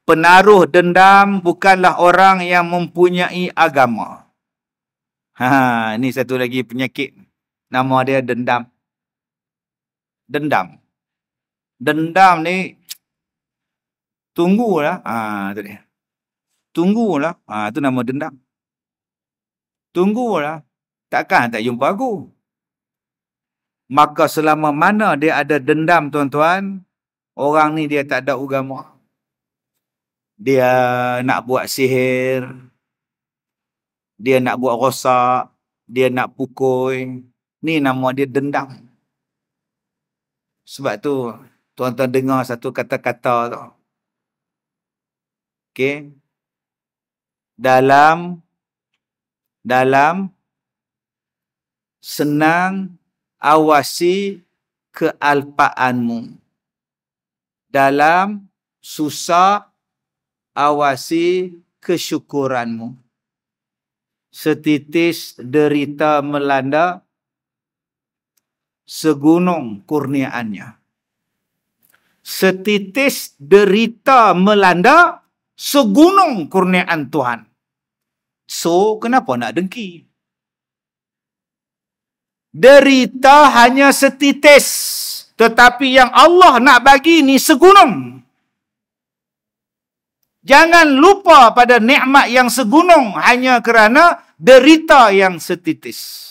Penaruh dendam bukanlah orang yang mempunyai agama. Ha, ini satu lagi penyakit. Nama dia dendam. Dendam. Dendam ni tunggulah ah ha, tadi. Tunggulah ah ha, nama dendam. Tunggu lah, Takkan tak jumpa aku. Maka selama mana dia ada dendam tuan-tuan, orang ni dia tak ada agama. Dia nak buat sihir. Dia nak buat rosak. Dia nak pukul. Ni nama dia dendam. Sebab tu tuan-tuan dengar satu kata-kata tu. Okay. Dalam dalam senang awasi kealpaanmu. Dalam susah awasi kesyukuranmu. Setitis derita melanda segunung kurniaannya. Setitis derita melanda segunung kurniaan Tuhan. So, kenapa nak dengki? Derita hanya setitis. Tetapi yang Allah nak bagi ni segunung. Jangan lupa pada nikmat yang segunung hanya kerana derita yang setitis.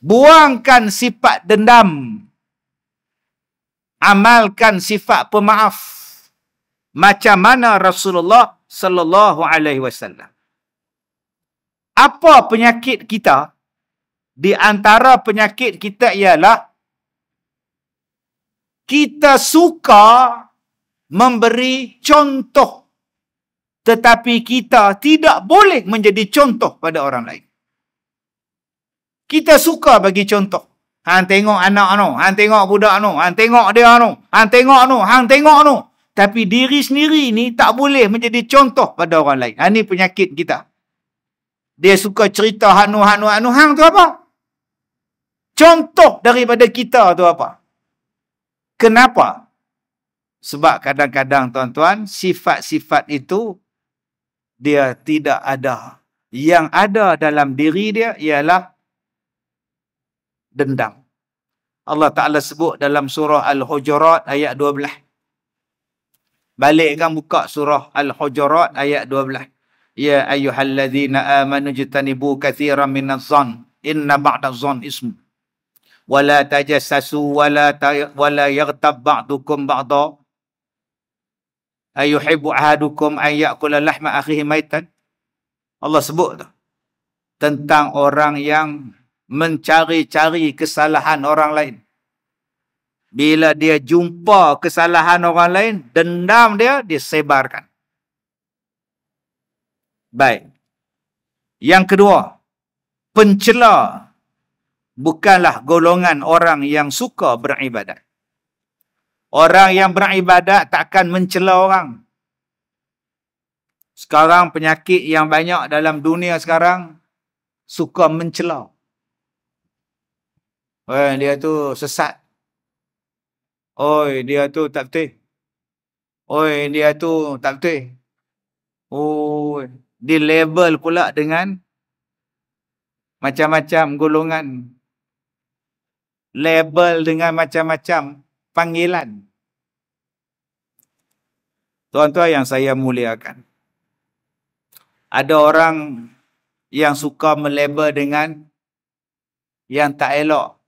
Buangkan sifat dendam. Amalkan sifat pemaaf. Macam mana Rasulullah sallallahu alaihi wasallam? apa penyakit kita? Di antara penyakit kita ialah kita suka memberi contoh tetapi kita tidak boleh menjadi contoh pada orang lain. Kita suka bagi contoh. Han tengok anak anu, han tengok budak anu, han tengok dia anu, han tengok anu, han tengok anu. Tapi diri sendiri ni tak boleh menjadi contoh pada orang lain. Ini ha, penyakit kita. Dia suka cerita hanu-hanu-hanu-hang tu apa? Contoh daripada kita tu apa? Kenapa? Sebab kadang-kadang tuan-tuan, sifat-sifat itu dia tidak ada. Yang ada dalam diri dia ialah dendam. Allah Ta'ala sebut dalam surah Al-Hujurat ayat 12. Balikkan buka surah Al-Hujurat ayat 12. Ya ayyuhalladzina amanu jitanibu katsiran minaz zann inna ba'da zann ism wala tajassasu wala ta, wala yaghtab ba'dukum ba'da ayuhibbu ahadukum an ya'kula lahma akhihi maitan Allah sebut tu tentang orang yang mencari-cari kesalahan orang lain bila dia jumpa kesalahan orang lain dendam dia disebarkan Baik. Yang kedua, pencela bukanlah golongan orang yang suka beribadat. Orang yang beribadat takkan akan mencela orang. Sekarang penyakit yang banyak dalam dunia sekarang suka mencela. Oh dia tu sesat. Oi, dia tu tak betul. Oi, dia tu tak betul. Oh di-label pula dengan macam-macam golongan. Label dengan macam-macam panggilan. Tuan-tuan yang saya muliakan. Ada orang yang suka melabel dengan yang tak elok.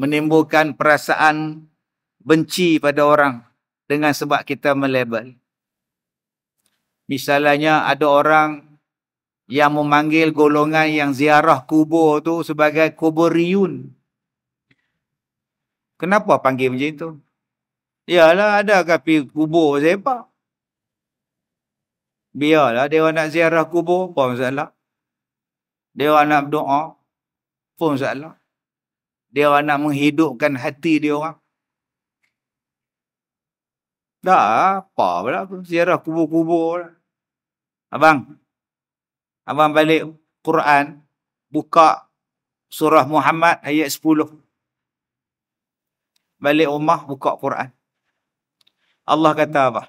Menimbulkan perasaan benci pada orang dengan sebab kita melabel. Misalnya ada orang yang memanggil golongan yang ziarah kubur tu sebagai kubur riun. Kenapa panggil macam itu? Yalah ada kapi kubur siapa? Biarlah dia nak ziarah kubur pun masalah. Dia nak berdoa pun masalah. Dia nak menghidupkan hati dia orang. Dah apa pula ziarah kubur-kubur lah. Abang. Abang balik Quran. Buka surah Muhammad ayat 10. Balik rumah buka Quran. Allah kata apa?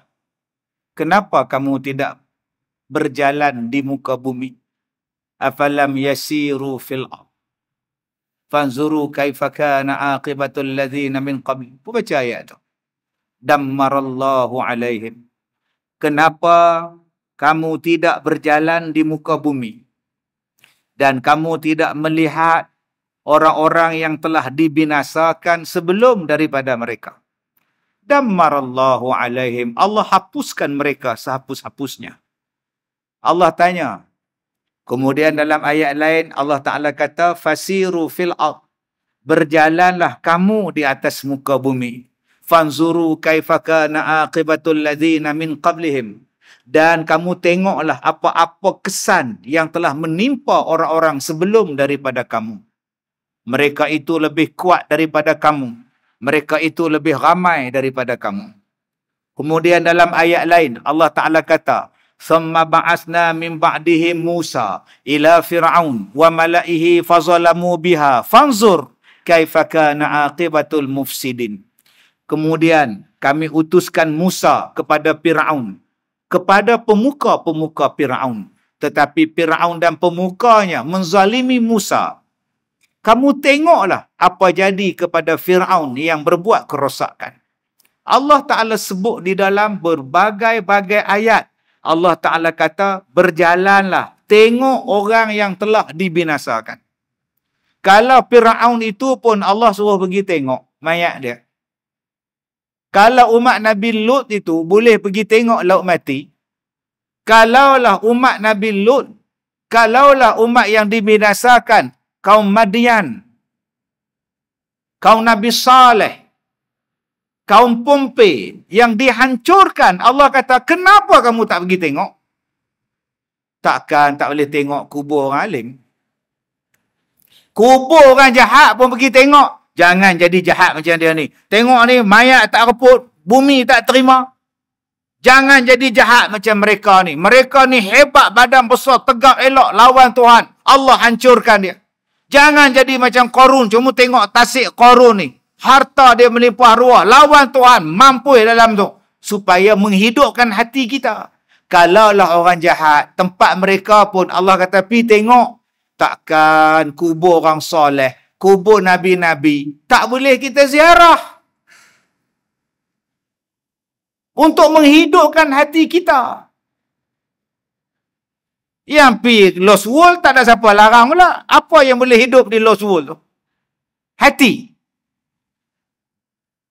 Kenapa kamu tidak berjalan di muka bumi? Afalam yasiru fil ar. Fanzuru kaifa kana aqibatul ladhina min qabli. Apa baca ayat tu? Dammarallahu alaihim. Kenapa kamu tidak berjalan di muka bumi dan kamu tidak melihat orang-orang yang telah dibinasakan sebelum daripada mereka. Dammarallahu alaihim. Allah hapuskan mereka sehapus-hapusnya. Allah tanya. Kemudian dalam ayat lain Allah Taala kata fasiru fil al. Berjalanlah kamu di atas muka bumi. Fanzuru kaifa kana aqibatul ladzina min qablihim dan kamu tengoklah apa-apa kesan yang telah menimpa orang-orang sebelum daripada kamu. Mereka itu lebih kuat daripada kamu. Mereka itu lebih ramai daripada kamu. Kemudian dalam ayat lain Allah Taala kata, "Thumma ba'asna min ba'dihi Musa ila Fir'aun wa mala'ihi fazalamu biha. Fanzur kaifa kana 'aqibatul mufsidin." Kemudian kami utuskan Musa kepada Fir'aun kepada pemuka-pemuka Firaun tetapi Firaun dan pemukanya menzalimi Musa kamu tengoklah apa jadi kepada Firaun yang berbuat kerosakan Allah taala sebut di dalam berbagai-bagai ayat Allah taala kata berjalanlah tengok orang yang telah dibinasakan kalau Firaun itu pun Allah suruh pergi tengok mayat dia kalau umat Nabi Lut itu boleh pergi tengok laut mati, kalaulah umat Nabi Lut, kalaulah umat yang diminasakan, kaum Madian, kaum Nabi Saleh, kaum Pompe yang dihancurkan, Allah kata, kenapa kamu tak pergi tengok? Takkan tak boleh tengok kubur orang alim. Kubur orang jahat pun pergi tengok. Jangan jadi jahat macam dia ni. Tengok ni, mayat tak reput, bumi tak terima. Jangan jadi jahat macam mereka ni. Mereka ni hebat badan besar, tegak elok lawan Tuhan. Allah hancurkan dia. Jangan jadi macam korun. Cuma tengok tasik korun ni. Harta dia melimpah ruah. Lawan Tuhan. Mampu dalam tu. Supaya menghidupkan hati kita. Kalaulah orang jahat. Tempat mereka pun Allah kata, pi tengok. Takkan kubur orang soleh kubur nabi-nabi tak boleh kita ziarah untuk menghidupkan hati kita yang pergi lost world tak ada siapa larang pula apa yang boleh hidup di lost world tu hati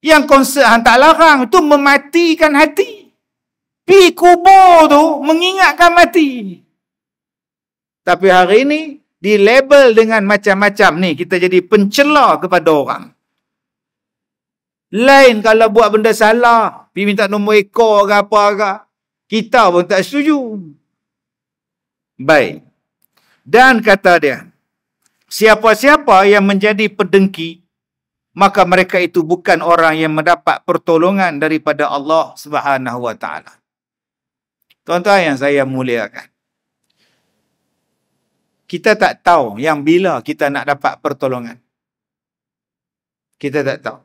yang konsert hang tak larang tu mematikan hati pi kubur tu mengingatkan mati tapi hari ini dilabel dengan macam-macam ni kita jadi pencela kepada orang lain kalau buat benda salah pergi minta nombor ekor ke apa ke kita pun tak setuju baik dan kata dia siapa-siapa yang menjadi pedengki maka mereka itu bukan orang yang mendapat pertolongan daripada Allah Subhanahu wa taala. Tuan-tuan yang saya muliakan kita tak tahu yang bila kita nak dapat pertolongan. Kita tak tahu.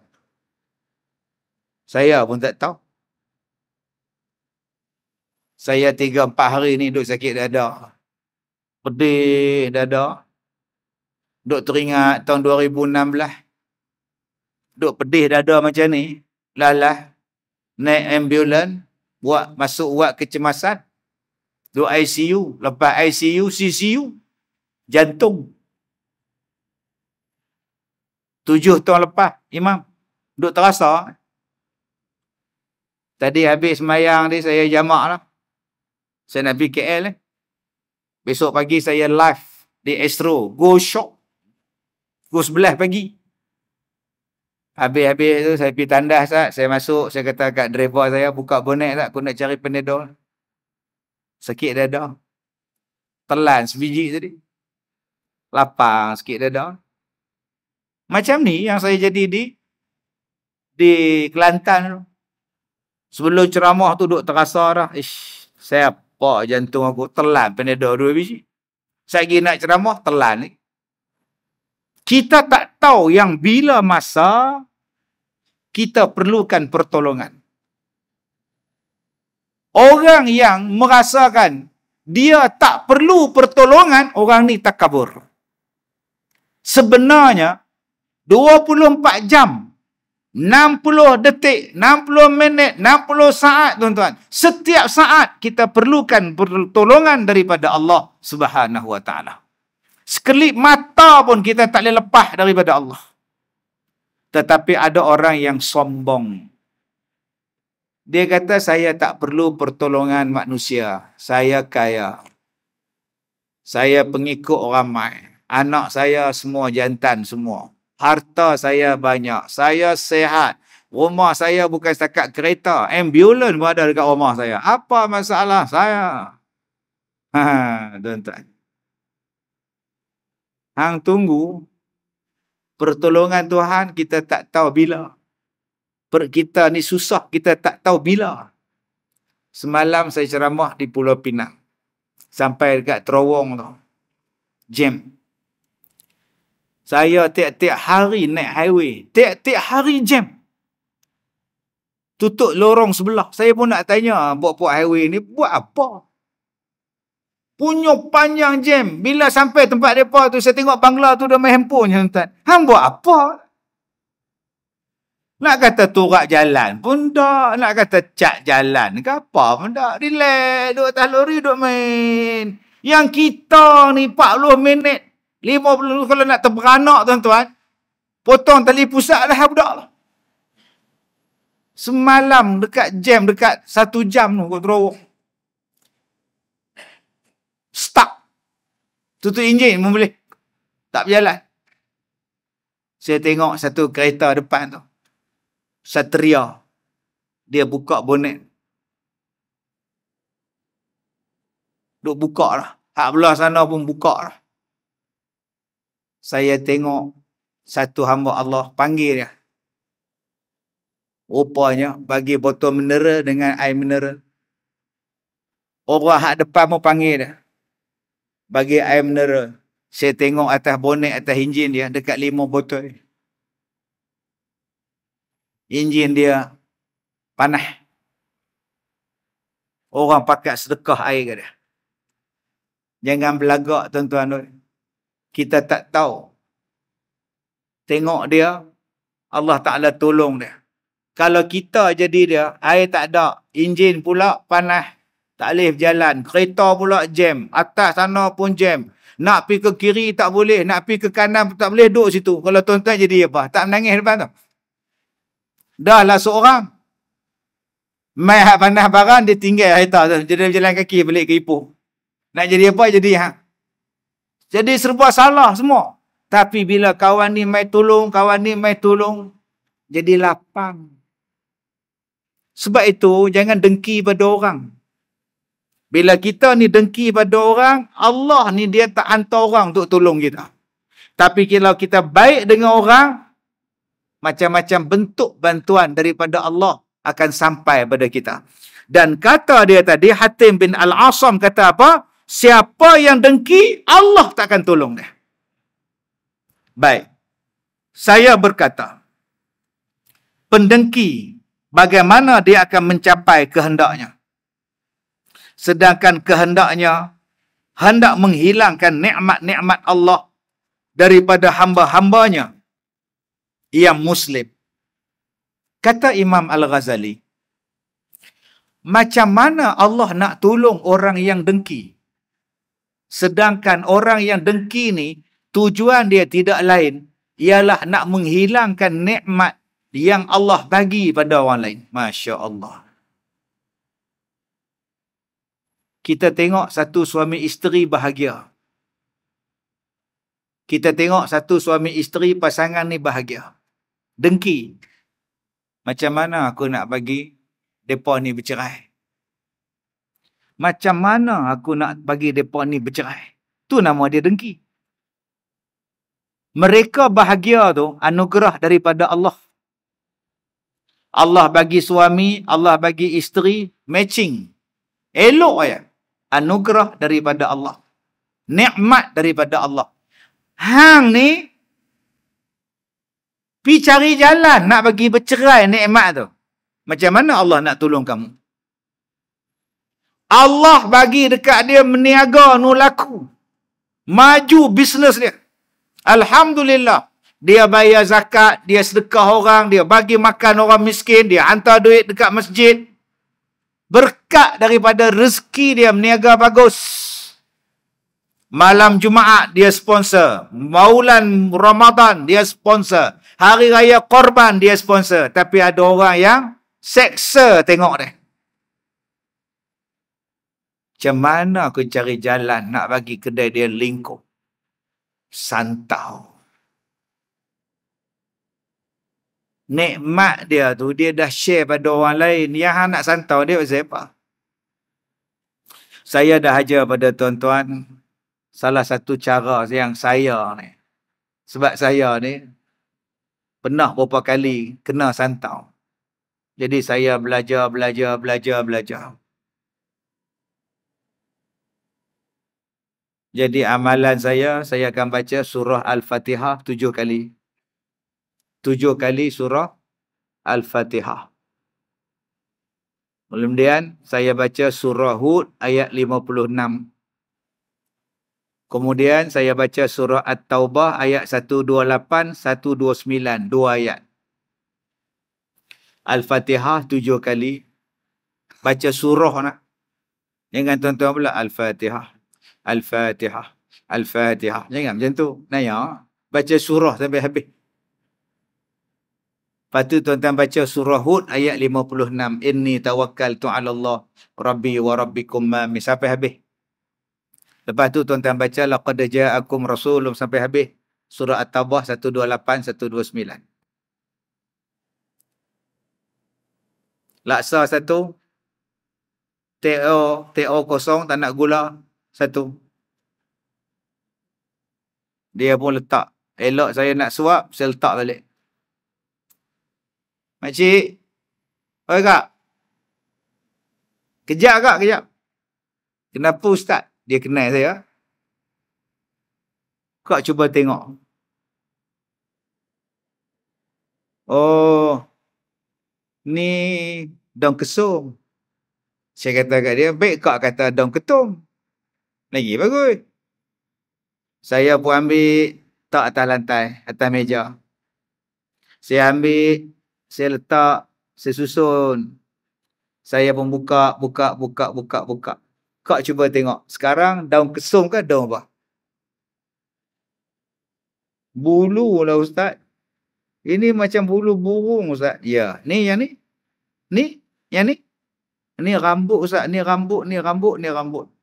Saya pun tak tahu. Saya tiga empat hari ni duduk sakit dada. Pedih dada. Duduk teringat tahun 2016. Duduk pedih dada macam ni. Lalah. Naik ambulan. Buat masuk buat kecemasan. Duduk ICU. Lepas ICU, CCU jantung. Tujuh tahun lepas, imam. Duduk terasa. Eh? Tadi habis mayang ni, saya jamak lah. Saya nak pergi KL ni. Eh. Besok pagi saya live di Astro. Go shop. Go sebelah pagi. Habis-habis tu saya pergi tandas tak. Saya masuk, saya kata kat driver saya, buka bonek tak. Aku nak cari penedol. Sakit dada. Telan sebiji tadi lapang sikit dah Macam ni yang saya jadi di di Kelantan tu. Sebelum ceramah tu duk terasa dah. Ish, siapa jantung aku telan penedah dua biji. Saya pergi nak ceramah, telan ni. Kita tak tahu yang bila masa kita perlukan pertolongan. Orang yang merasakan dia tak perlu pertolongan, orang ni tak kabur sebenarnya 24 jam 60 detik, 60 minit, 60 saat tuan-tuan. Setiap saat kita perlukan pertolongan daripada Allah Subhanahu Wa Taala. Sekelip mata pun kita tak boleh lepas daripada Allah. Tetapi ada orang yang sombong. Dia kata saya tak perlu pertolongan manusia. Saya kaya. Saya pengikut ramai. Anak saya semua jantan semua. Harta saya banyak. Saya sehat. Rumah saya bukan setakat kereta. Ambulan pun ada dekat rumah saya. Apa masalah saya? Ha, tuan-tuan. Hang tunggu. Pertolongan Tuhan kita tak tahu bila. Per kita ni susah kita tak tahu bila. Semalam saya ceramah di Pulau Pinang. Sampai dekat terowong tu. Jam. Saya tiap-tiap hari naik highway. Tiap-tiap hari jam. Tutup lorong sebelah. Saya pun nak tanya buat-buat ah, highway ni buat apa? Punya panjang jam. Bila sampai tempat mereka tu, saya tengok bangla tu dah main handphone. Tuan. Han buat apa? Nak kata turak jalan pun tak. Nak kata cat jalan ke apa pun tak. Relax. Duduk atas lori, duduk main. Yang kita ni 40 minit Lima puluh ribu kalau nak terberanak tuan-tuan. Potong tali pusat dah budak lah. Semalam dekat jam, dekat satu jam tu kau terowong. Stuck. Tutup enjin pun boleh. Tak berjalan. Saya tengok satu kereta depan tu. Satria. Dia buka bonet. Duk buka lah. Hak belah sana pun buka lah saya tengok satu hamba Allah panggil dia. Rupanya bagi botol mineral dengan air mineral. Orang hak depan mau panggil dia. Bagi air mineral. Saya tengok atas bonek, atas enjin dia dekat lima botol. Enjin dia panah. Orang pakai sedekah air ke dia. Jangan berlagak Tuan-tuan kita tak tahu. Tengok dia, Allah Ta'ala tolong dia. Kalau kita jadi dia, air tak ada, enjin pula panas, tak boleh berjalan, kereta pula jam, atas sana pun jam. Nak pergi ke kiri tak boleh, nak pergi ke kanan tak boleh, duduk situ. Kalau tuan-tuan jadi apa? Tak menangis depan tu. Dahlah seorang. Main panas barang, dia tinggal kereta tu. Jadi jalan kaki balik ke Ipoh. Nak jadi apa? Jadi ha? Jadi serba salah semua. Tapi bila kawan ni mai tolong, kawan ni mai tolong, jadi lapang. Sebab itu jangan dengki pada orang. Bila kita ni dengki pada orang, Allah ni dia tak hantar orang untuk tolong kita. Tapi kalau kita baik dengan orang, macam-macam bentuk bantuan daripada Allah akan sampai pada kita. Dan kata dia tadi, Hatim bin Al-Asam kata apa? Siapa yang dengki, Allah tak akan tolong dia. Baik. Saya berkata, pendengki bagaimana dia akan mencapai kehendaknya? Sedangkan kehendaknya hendak menghilangkan nikmat-nikmat Allah daripada hamba-hambanya yang muslim. Kata Imam Al-Ghazali, macam mana Allah nak tolong orang yang dengki? Sedangkan orang yang dengki ni tujuan dia tidak lain ialah nak menghilangkan nikmat yang Allah bagi pada orang lain. Masya-Allah. Kita tengok satu suami isteri bahagia. Kita tengok satu suami isteri pasangan ni bahagia. Dengki. Macam mana aku nak bagi depa ni bercerai? Macam mana aku nak bagi mereka ni bercerai? Tu nama dia dengki. Mereka bahagia tu anugerah daripada Allah. Allah bagi suami, Allah bagi isteri, matching. Elok ya. Anugerah daripada Allah. Nikmat daripada Allah. Hang ni, pi cari jalan nak bagi bercerai nikmat tu. Macam mana Allah nak tolong kamu? Allah bagi dekat dia meniaga nulaku. Maju bisnes dia. Alhamdulillah. Dia bayar zakat, dia sedekah orang, dia bagi makan orang miskin, dia hantar duit dekat masjid. Berkat daripada rezeki dia meniaga bagus. Malam Jumaat dia sponsor. Maulan Ramadan dia sponsor. Hari Raya Korban dia sponsor. Tapi ada orang yang seksa tengok dia. Macam mana aku cari jalan nak bagi kedai dia lingkup? Santau. Nikmat dia tu, dia dah share pada orang lain. Yang nak santau dia pasal apa? Saya dah ajar pada tuan-tuan salah satu cara yang saya ni. Sebab saya ni pernah beberapa kali kena santau. Jadi saya belajar, belajar, belajar, belajar. Jadi amalan saya, saya akan baca surah Al-Fatihah tujuh kali. Tujuh kali surah Al-Fatihah. Kemudian saya baca surah Hud ayat 56. Kemudian saya baca surah At-Taubah ayat 128, 129. Dua ayat. Al-Fatihah tujuh kali. Baca surah nak. Jangan tuan-tuan pula Al-Fatihah. Al-Fatihah. Al-Fatihah. Jangan macam tu. Naya. Baca surah sampai habis. Lepas tu tuan-tuan baca surah Hud ayat 56. ini tawakkal tu'ala Allah. Rabbi wa rabbikum mami. Sampai habis. Lepas tu tuan-tuan baca. Laqad ja'akum rasulum. Sampai habis. Surah At-Tabah 128-129. Laksa satu. TO, TO kosong, tak nak gula satu. Dia pun letak. Elok saya nak suap, saya letak balik. Makcik. Oi kak. Kejap kak, kejap. Kenapa ustaz? Dia kenal saya. Kak cuba tengok. Oh. Ni daun kesum. Saya kata kat dia, baik kak kata daun ketum. Lagi bagus. Saya pun ambil tak atas lantai, atas meja. Saya ambil, saya letak, saya susun. Saya pun buka, buka, buka, buka, buka. Kak cuba tengok. Sekarang daun kesum ke daun apa? Bulu lah Ustaz. Ini macam bulu burung Ustaz. Ya. Ni yang ni? Ni? Yang ni? Ni rambut Ustaz. Ni rambut, ni rambut, ni rambut.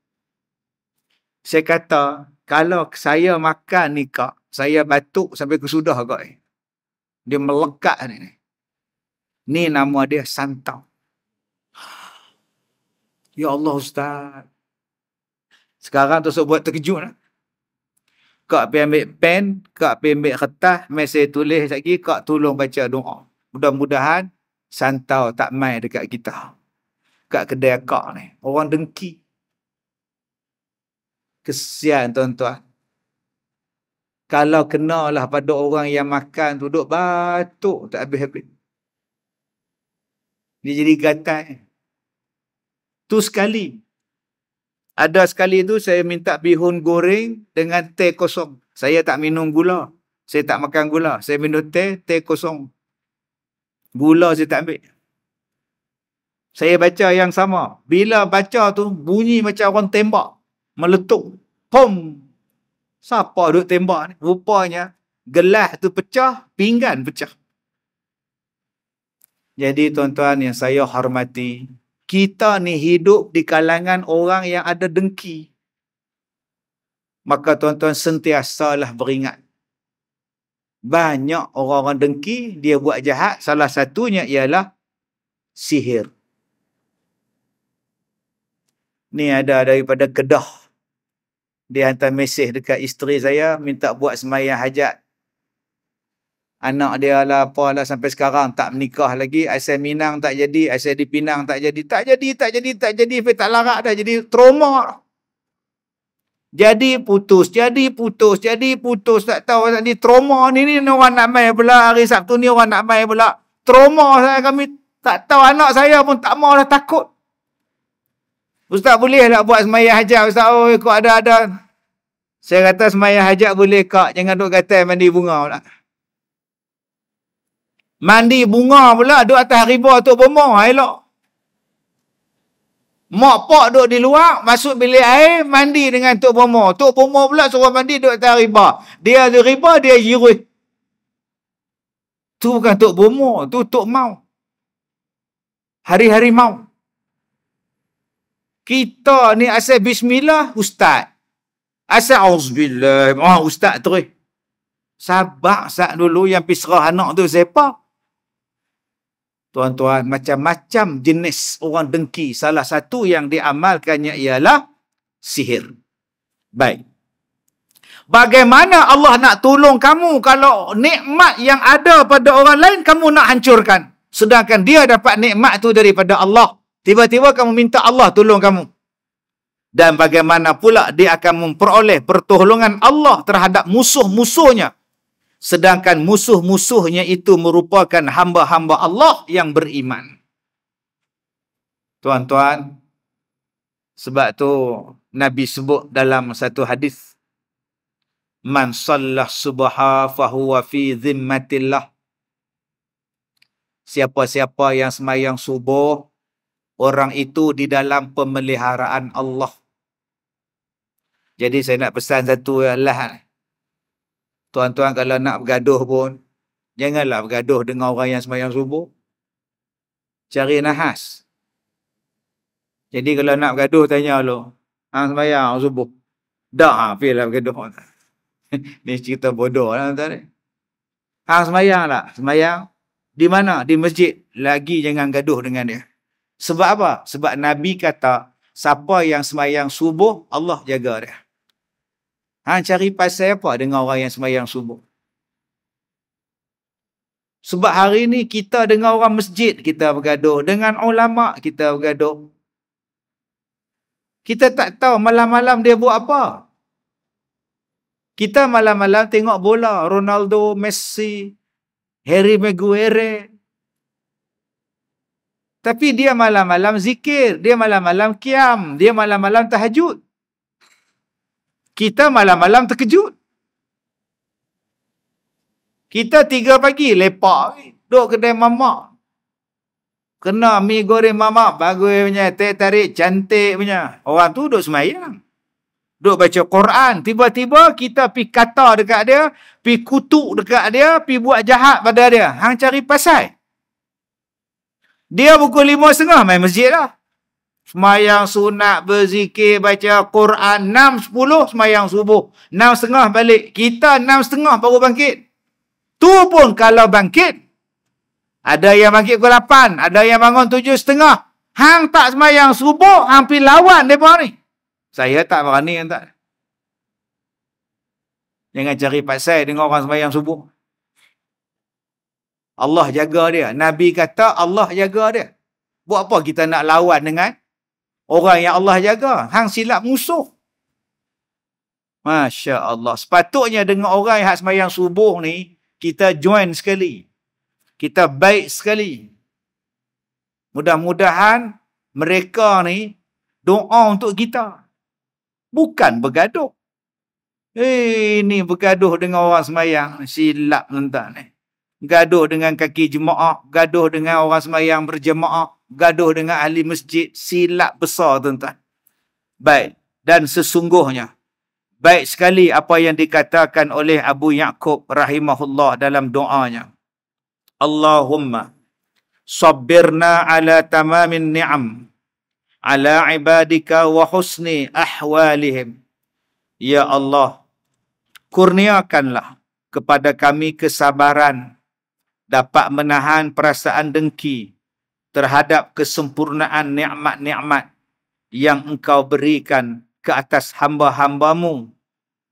Saya kata, kalau saya makan ni kak, saya batuk sampai kesudah kak. Eh. Dia melekat ni. Ni, ni nama dia santau. Ya Allah Ustaz. Sekarang tu saya buat terkejut lah. Kak pergi ambil pen, kak pergi ambil kertas, mesej tulis lagi, kak tolong baca doa. Mudah-mudahan santau tak main dekat kita. Kat kedai kak ni. Orang dengki kesian tuan-tuan. Kalau kenalah pada orang yang makan tu duduk batuk tak habis-habis. Dia jadi gatal. Tu sekali. Ada sekali tu saya minta bihun goreng dengan teh kosong. Saya tak minum gula. Saya tak makan gula. Saya minum teh, teh kosong. Gula saya tak ambil. Saya baca yang sama. Bila baca tu bunyi macam orang tembak meletup pom siapa duk tembak ni rupanya gelas tu pecah pinggan pecah jadi tuan-tuan yang saya hormati kita ni hidup di kalangan orang yang ada dengki maka tuan-tuan sentiasalah beringat banyak orang-orang dengki dia buat jahat salah satunya ialah sihir ni ada daripada kedah dia hantar mesej dekat isteri saya minta buat semayang hajat. Anak dia lah apa lah sampai sekarang tak menikah lagi. Asal Minang tak jadi. Asal di Pinang tak jadi. Tak jadi, tak jadi, tak jadi. Tak, tak larak dah. Jadi trauma. Jadi putus, jadi putus, jadi putus. Tak tahu ni trauma ni ni orang nak main pula. Hari Sabtu ni orang nak main pula. Trauma saya kami tak tahu anak saya pun tak mahu lah takut. Ustaz boleh nak buat semayah hajat Ustaz oh, kok ada ada Saya kata semayah hajat boleh kak Jangan duk kata mandi bunga pula Mandi bunga pula duk atas riba tu bomo ha, Elok Mak pak duk di luar Masuk bilik air Mandi dengan tu bomo Tu bomo pula suruh mandi duk atas riba Dia ada riba dia jiruh Tu bukan tok bomo Tu tok mau Hari-hari mau kita ni asal bismillah ustaz. Asal auzubillah. Oh, ah, ustaz terus. Eh. Sabak sat dulu yang pisrah anak tu siapa? Tuan-tuan, macam-macam jenis orang dengki. Salah satu yang diamalkannya ialah sihir. Baik. Bagaimana Allah nak tolong kamu kalau nikmat yang ada pada orang lain kamu nak hancurkan? Sedangkan dia dapat nikmat tu daripada Allah. Tiba-tiba kamu minta Allah tolong kamu. Dan bagaimana pula dia akan memperoleh pertolongan Allah terhadap musuh-musuhnya. Sedangkan musuh-musuhnya itu merupakan hamba-hamba Allah yang beriman. Tuan-tuan, sebab tu Nabi sebut dalam satu hadis Man sallah subha fahuwa fi zimmatillah. Siapa-siapa yang semayang subuh, orang itu di dalam pemeliharaan Allah. Jadi saya nak pesan satu ialah tuan-tuan kalau nak bergaduh pun janganlah bergaduh dengan orang yang semayang subuh. Cari nahas. Jadi kalau nak bergaduh tanya lo, hang sembahyang subuh. Dah ha, lah bergaduh. [laughs] Ni cerita bodoh lah tuan Hang lah. semayang di mana? Di masjid. Lagi jangan gaduh dengan dia. Sebab apa? Sebab Nabi kata, siapa yang semayang subuh, Allah jaga dia. Ha, cari pasal apa dengan orang yang semayang subuh? Sebab hari ni kita dengan orang masjid kita bergaduh. Dengan ulama kita bergaduh. Kita tak tahu malam-malam dia buat apa. Kita malam-malam tengok bola. Ronaldo, Messi, Harry Maguire. Tapi dia malam-malam zikir. Dia malam-malam kiam. Dia malam-malam tahajud. Kita malam-malam terkejut. Kita tiga pagi lepak. Duduk kedai mamak. Kena mi goreng mamak. Bagus punya. Teh tarik cantik punya. Orang tu duduk semayang. Duduk baca Quran. Tiba-tiba kita pi kata dekat dia. Pi kutuk dekat dia. Pi buat jahat pada dia. Hang cari pasal. Dia pukul lima setengah main masjid lah. Semayang sunat, berzikir, baca Quran. Enam sepuluh semayang subuh. Enam setengah balik. Kita enam setengah baru bangkit. Tu pun kalau bangkit. Ada yang bangkit pukul lapan. Ada yang bangun tujuh setengah. Hang tak semayang subuh. Hang lawan mereka ni. Saya tak berani yang tak. Jangan cari pasal dengan orang semayang subuh. Allah jaga dia. Nabi kata Allah jaga dia. Buat apa kita nak lawan dengan orang yang Allah jaga? Hang silap musuh. Masya Allah. Sepatutnya dengan orang yang semayang subuh ni, kita join sekali. Kita baik sekali. Mudah-mudahan mereka ni doa untuk kita. Bukan bergaduh. Eh, ini bergaduh dengan orang semayang. Silap nanti ni. Eh gaduh dengan kaki jemaah, gaduh dengan orang semayang berjemaah, gaduh dengan ahli masjid, silap besar tuan-tuan. Baik, dan sesungguhnya, baik sekali apa yang dikatakan oleh Abu Ya'qub rahimahullah dalam doanya. Allahumma, sabirna ala tamamin ni'am, ala ibadika wa husni ahwalihim. Ya Allah, kurniakanlah kepada kami kesabaran dapat menahan perasaan dengki terhadap kesempurnaan nikmat-nikmat yang engkau berikan ke atas hamba-hambamu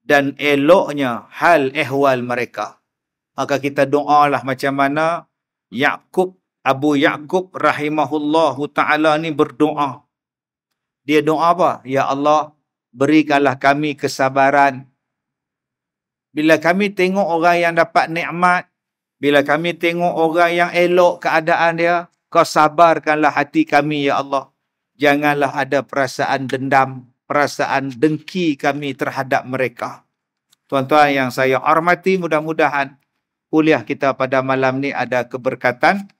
dan eloknya hal ehwal mereka. Maka kita doa doalah macam mana Yaqub Abu Yaqub rahimahullahu taala ni berdoa. Dia doa apa? Ya Allah, berikanlah kami kesabaran. Bila kami tengok orang yang dapat nikmat bila kami tengok orang yang elok keadaan dia, kau sabarkanlah hati kami, Ya Allah. Janganlah ada perasaan dendam, perasaan dengki kami terhadap mereka. Tuan-tuan yang saya hormati, mudah-mudahan kuliah kita pada malam ni ada keberkatan.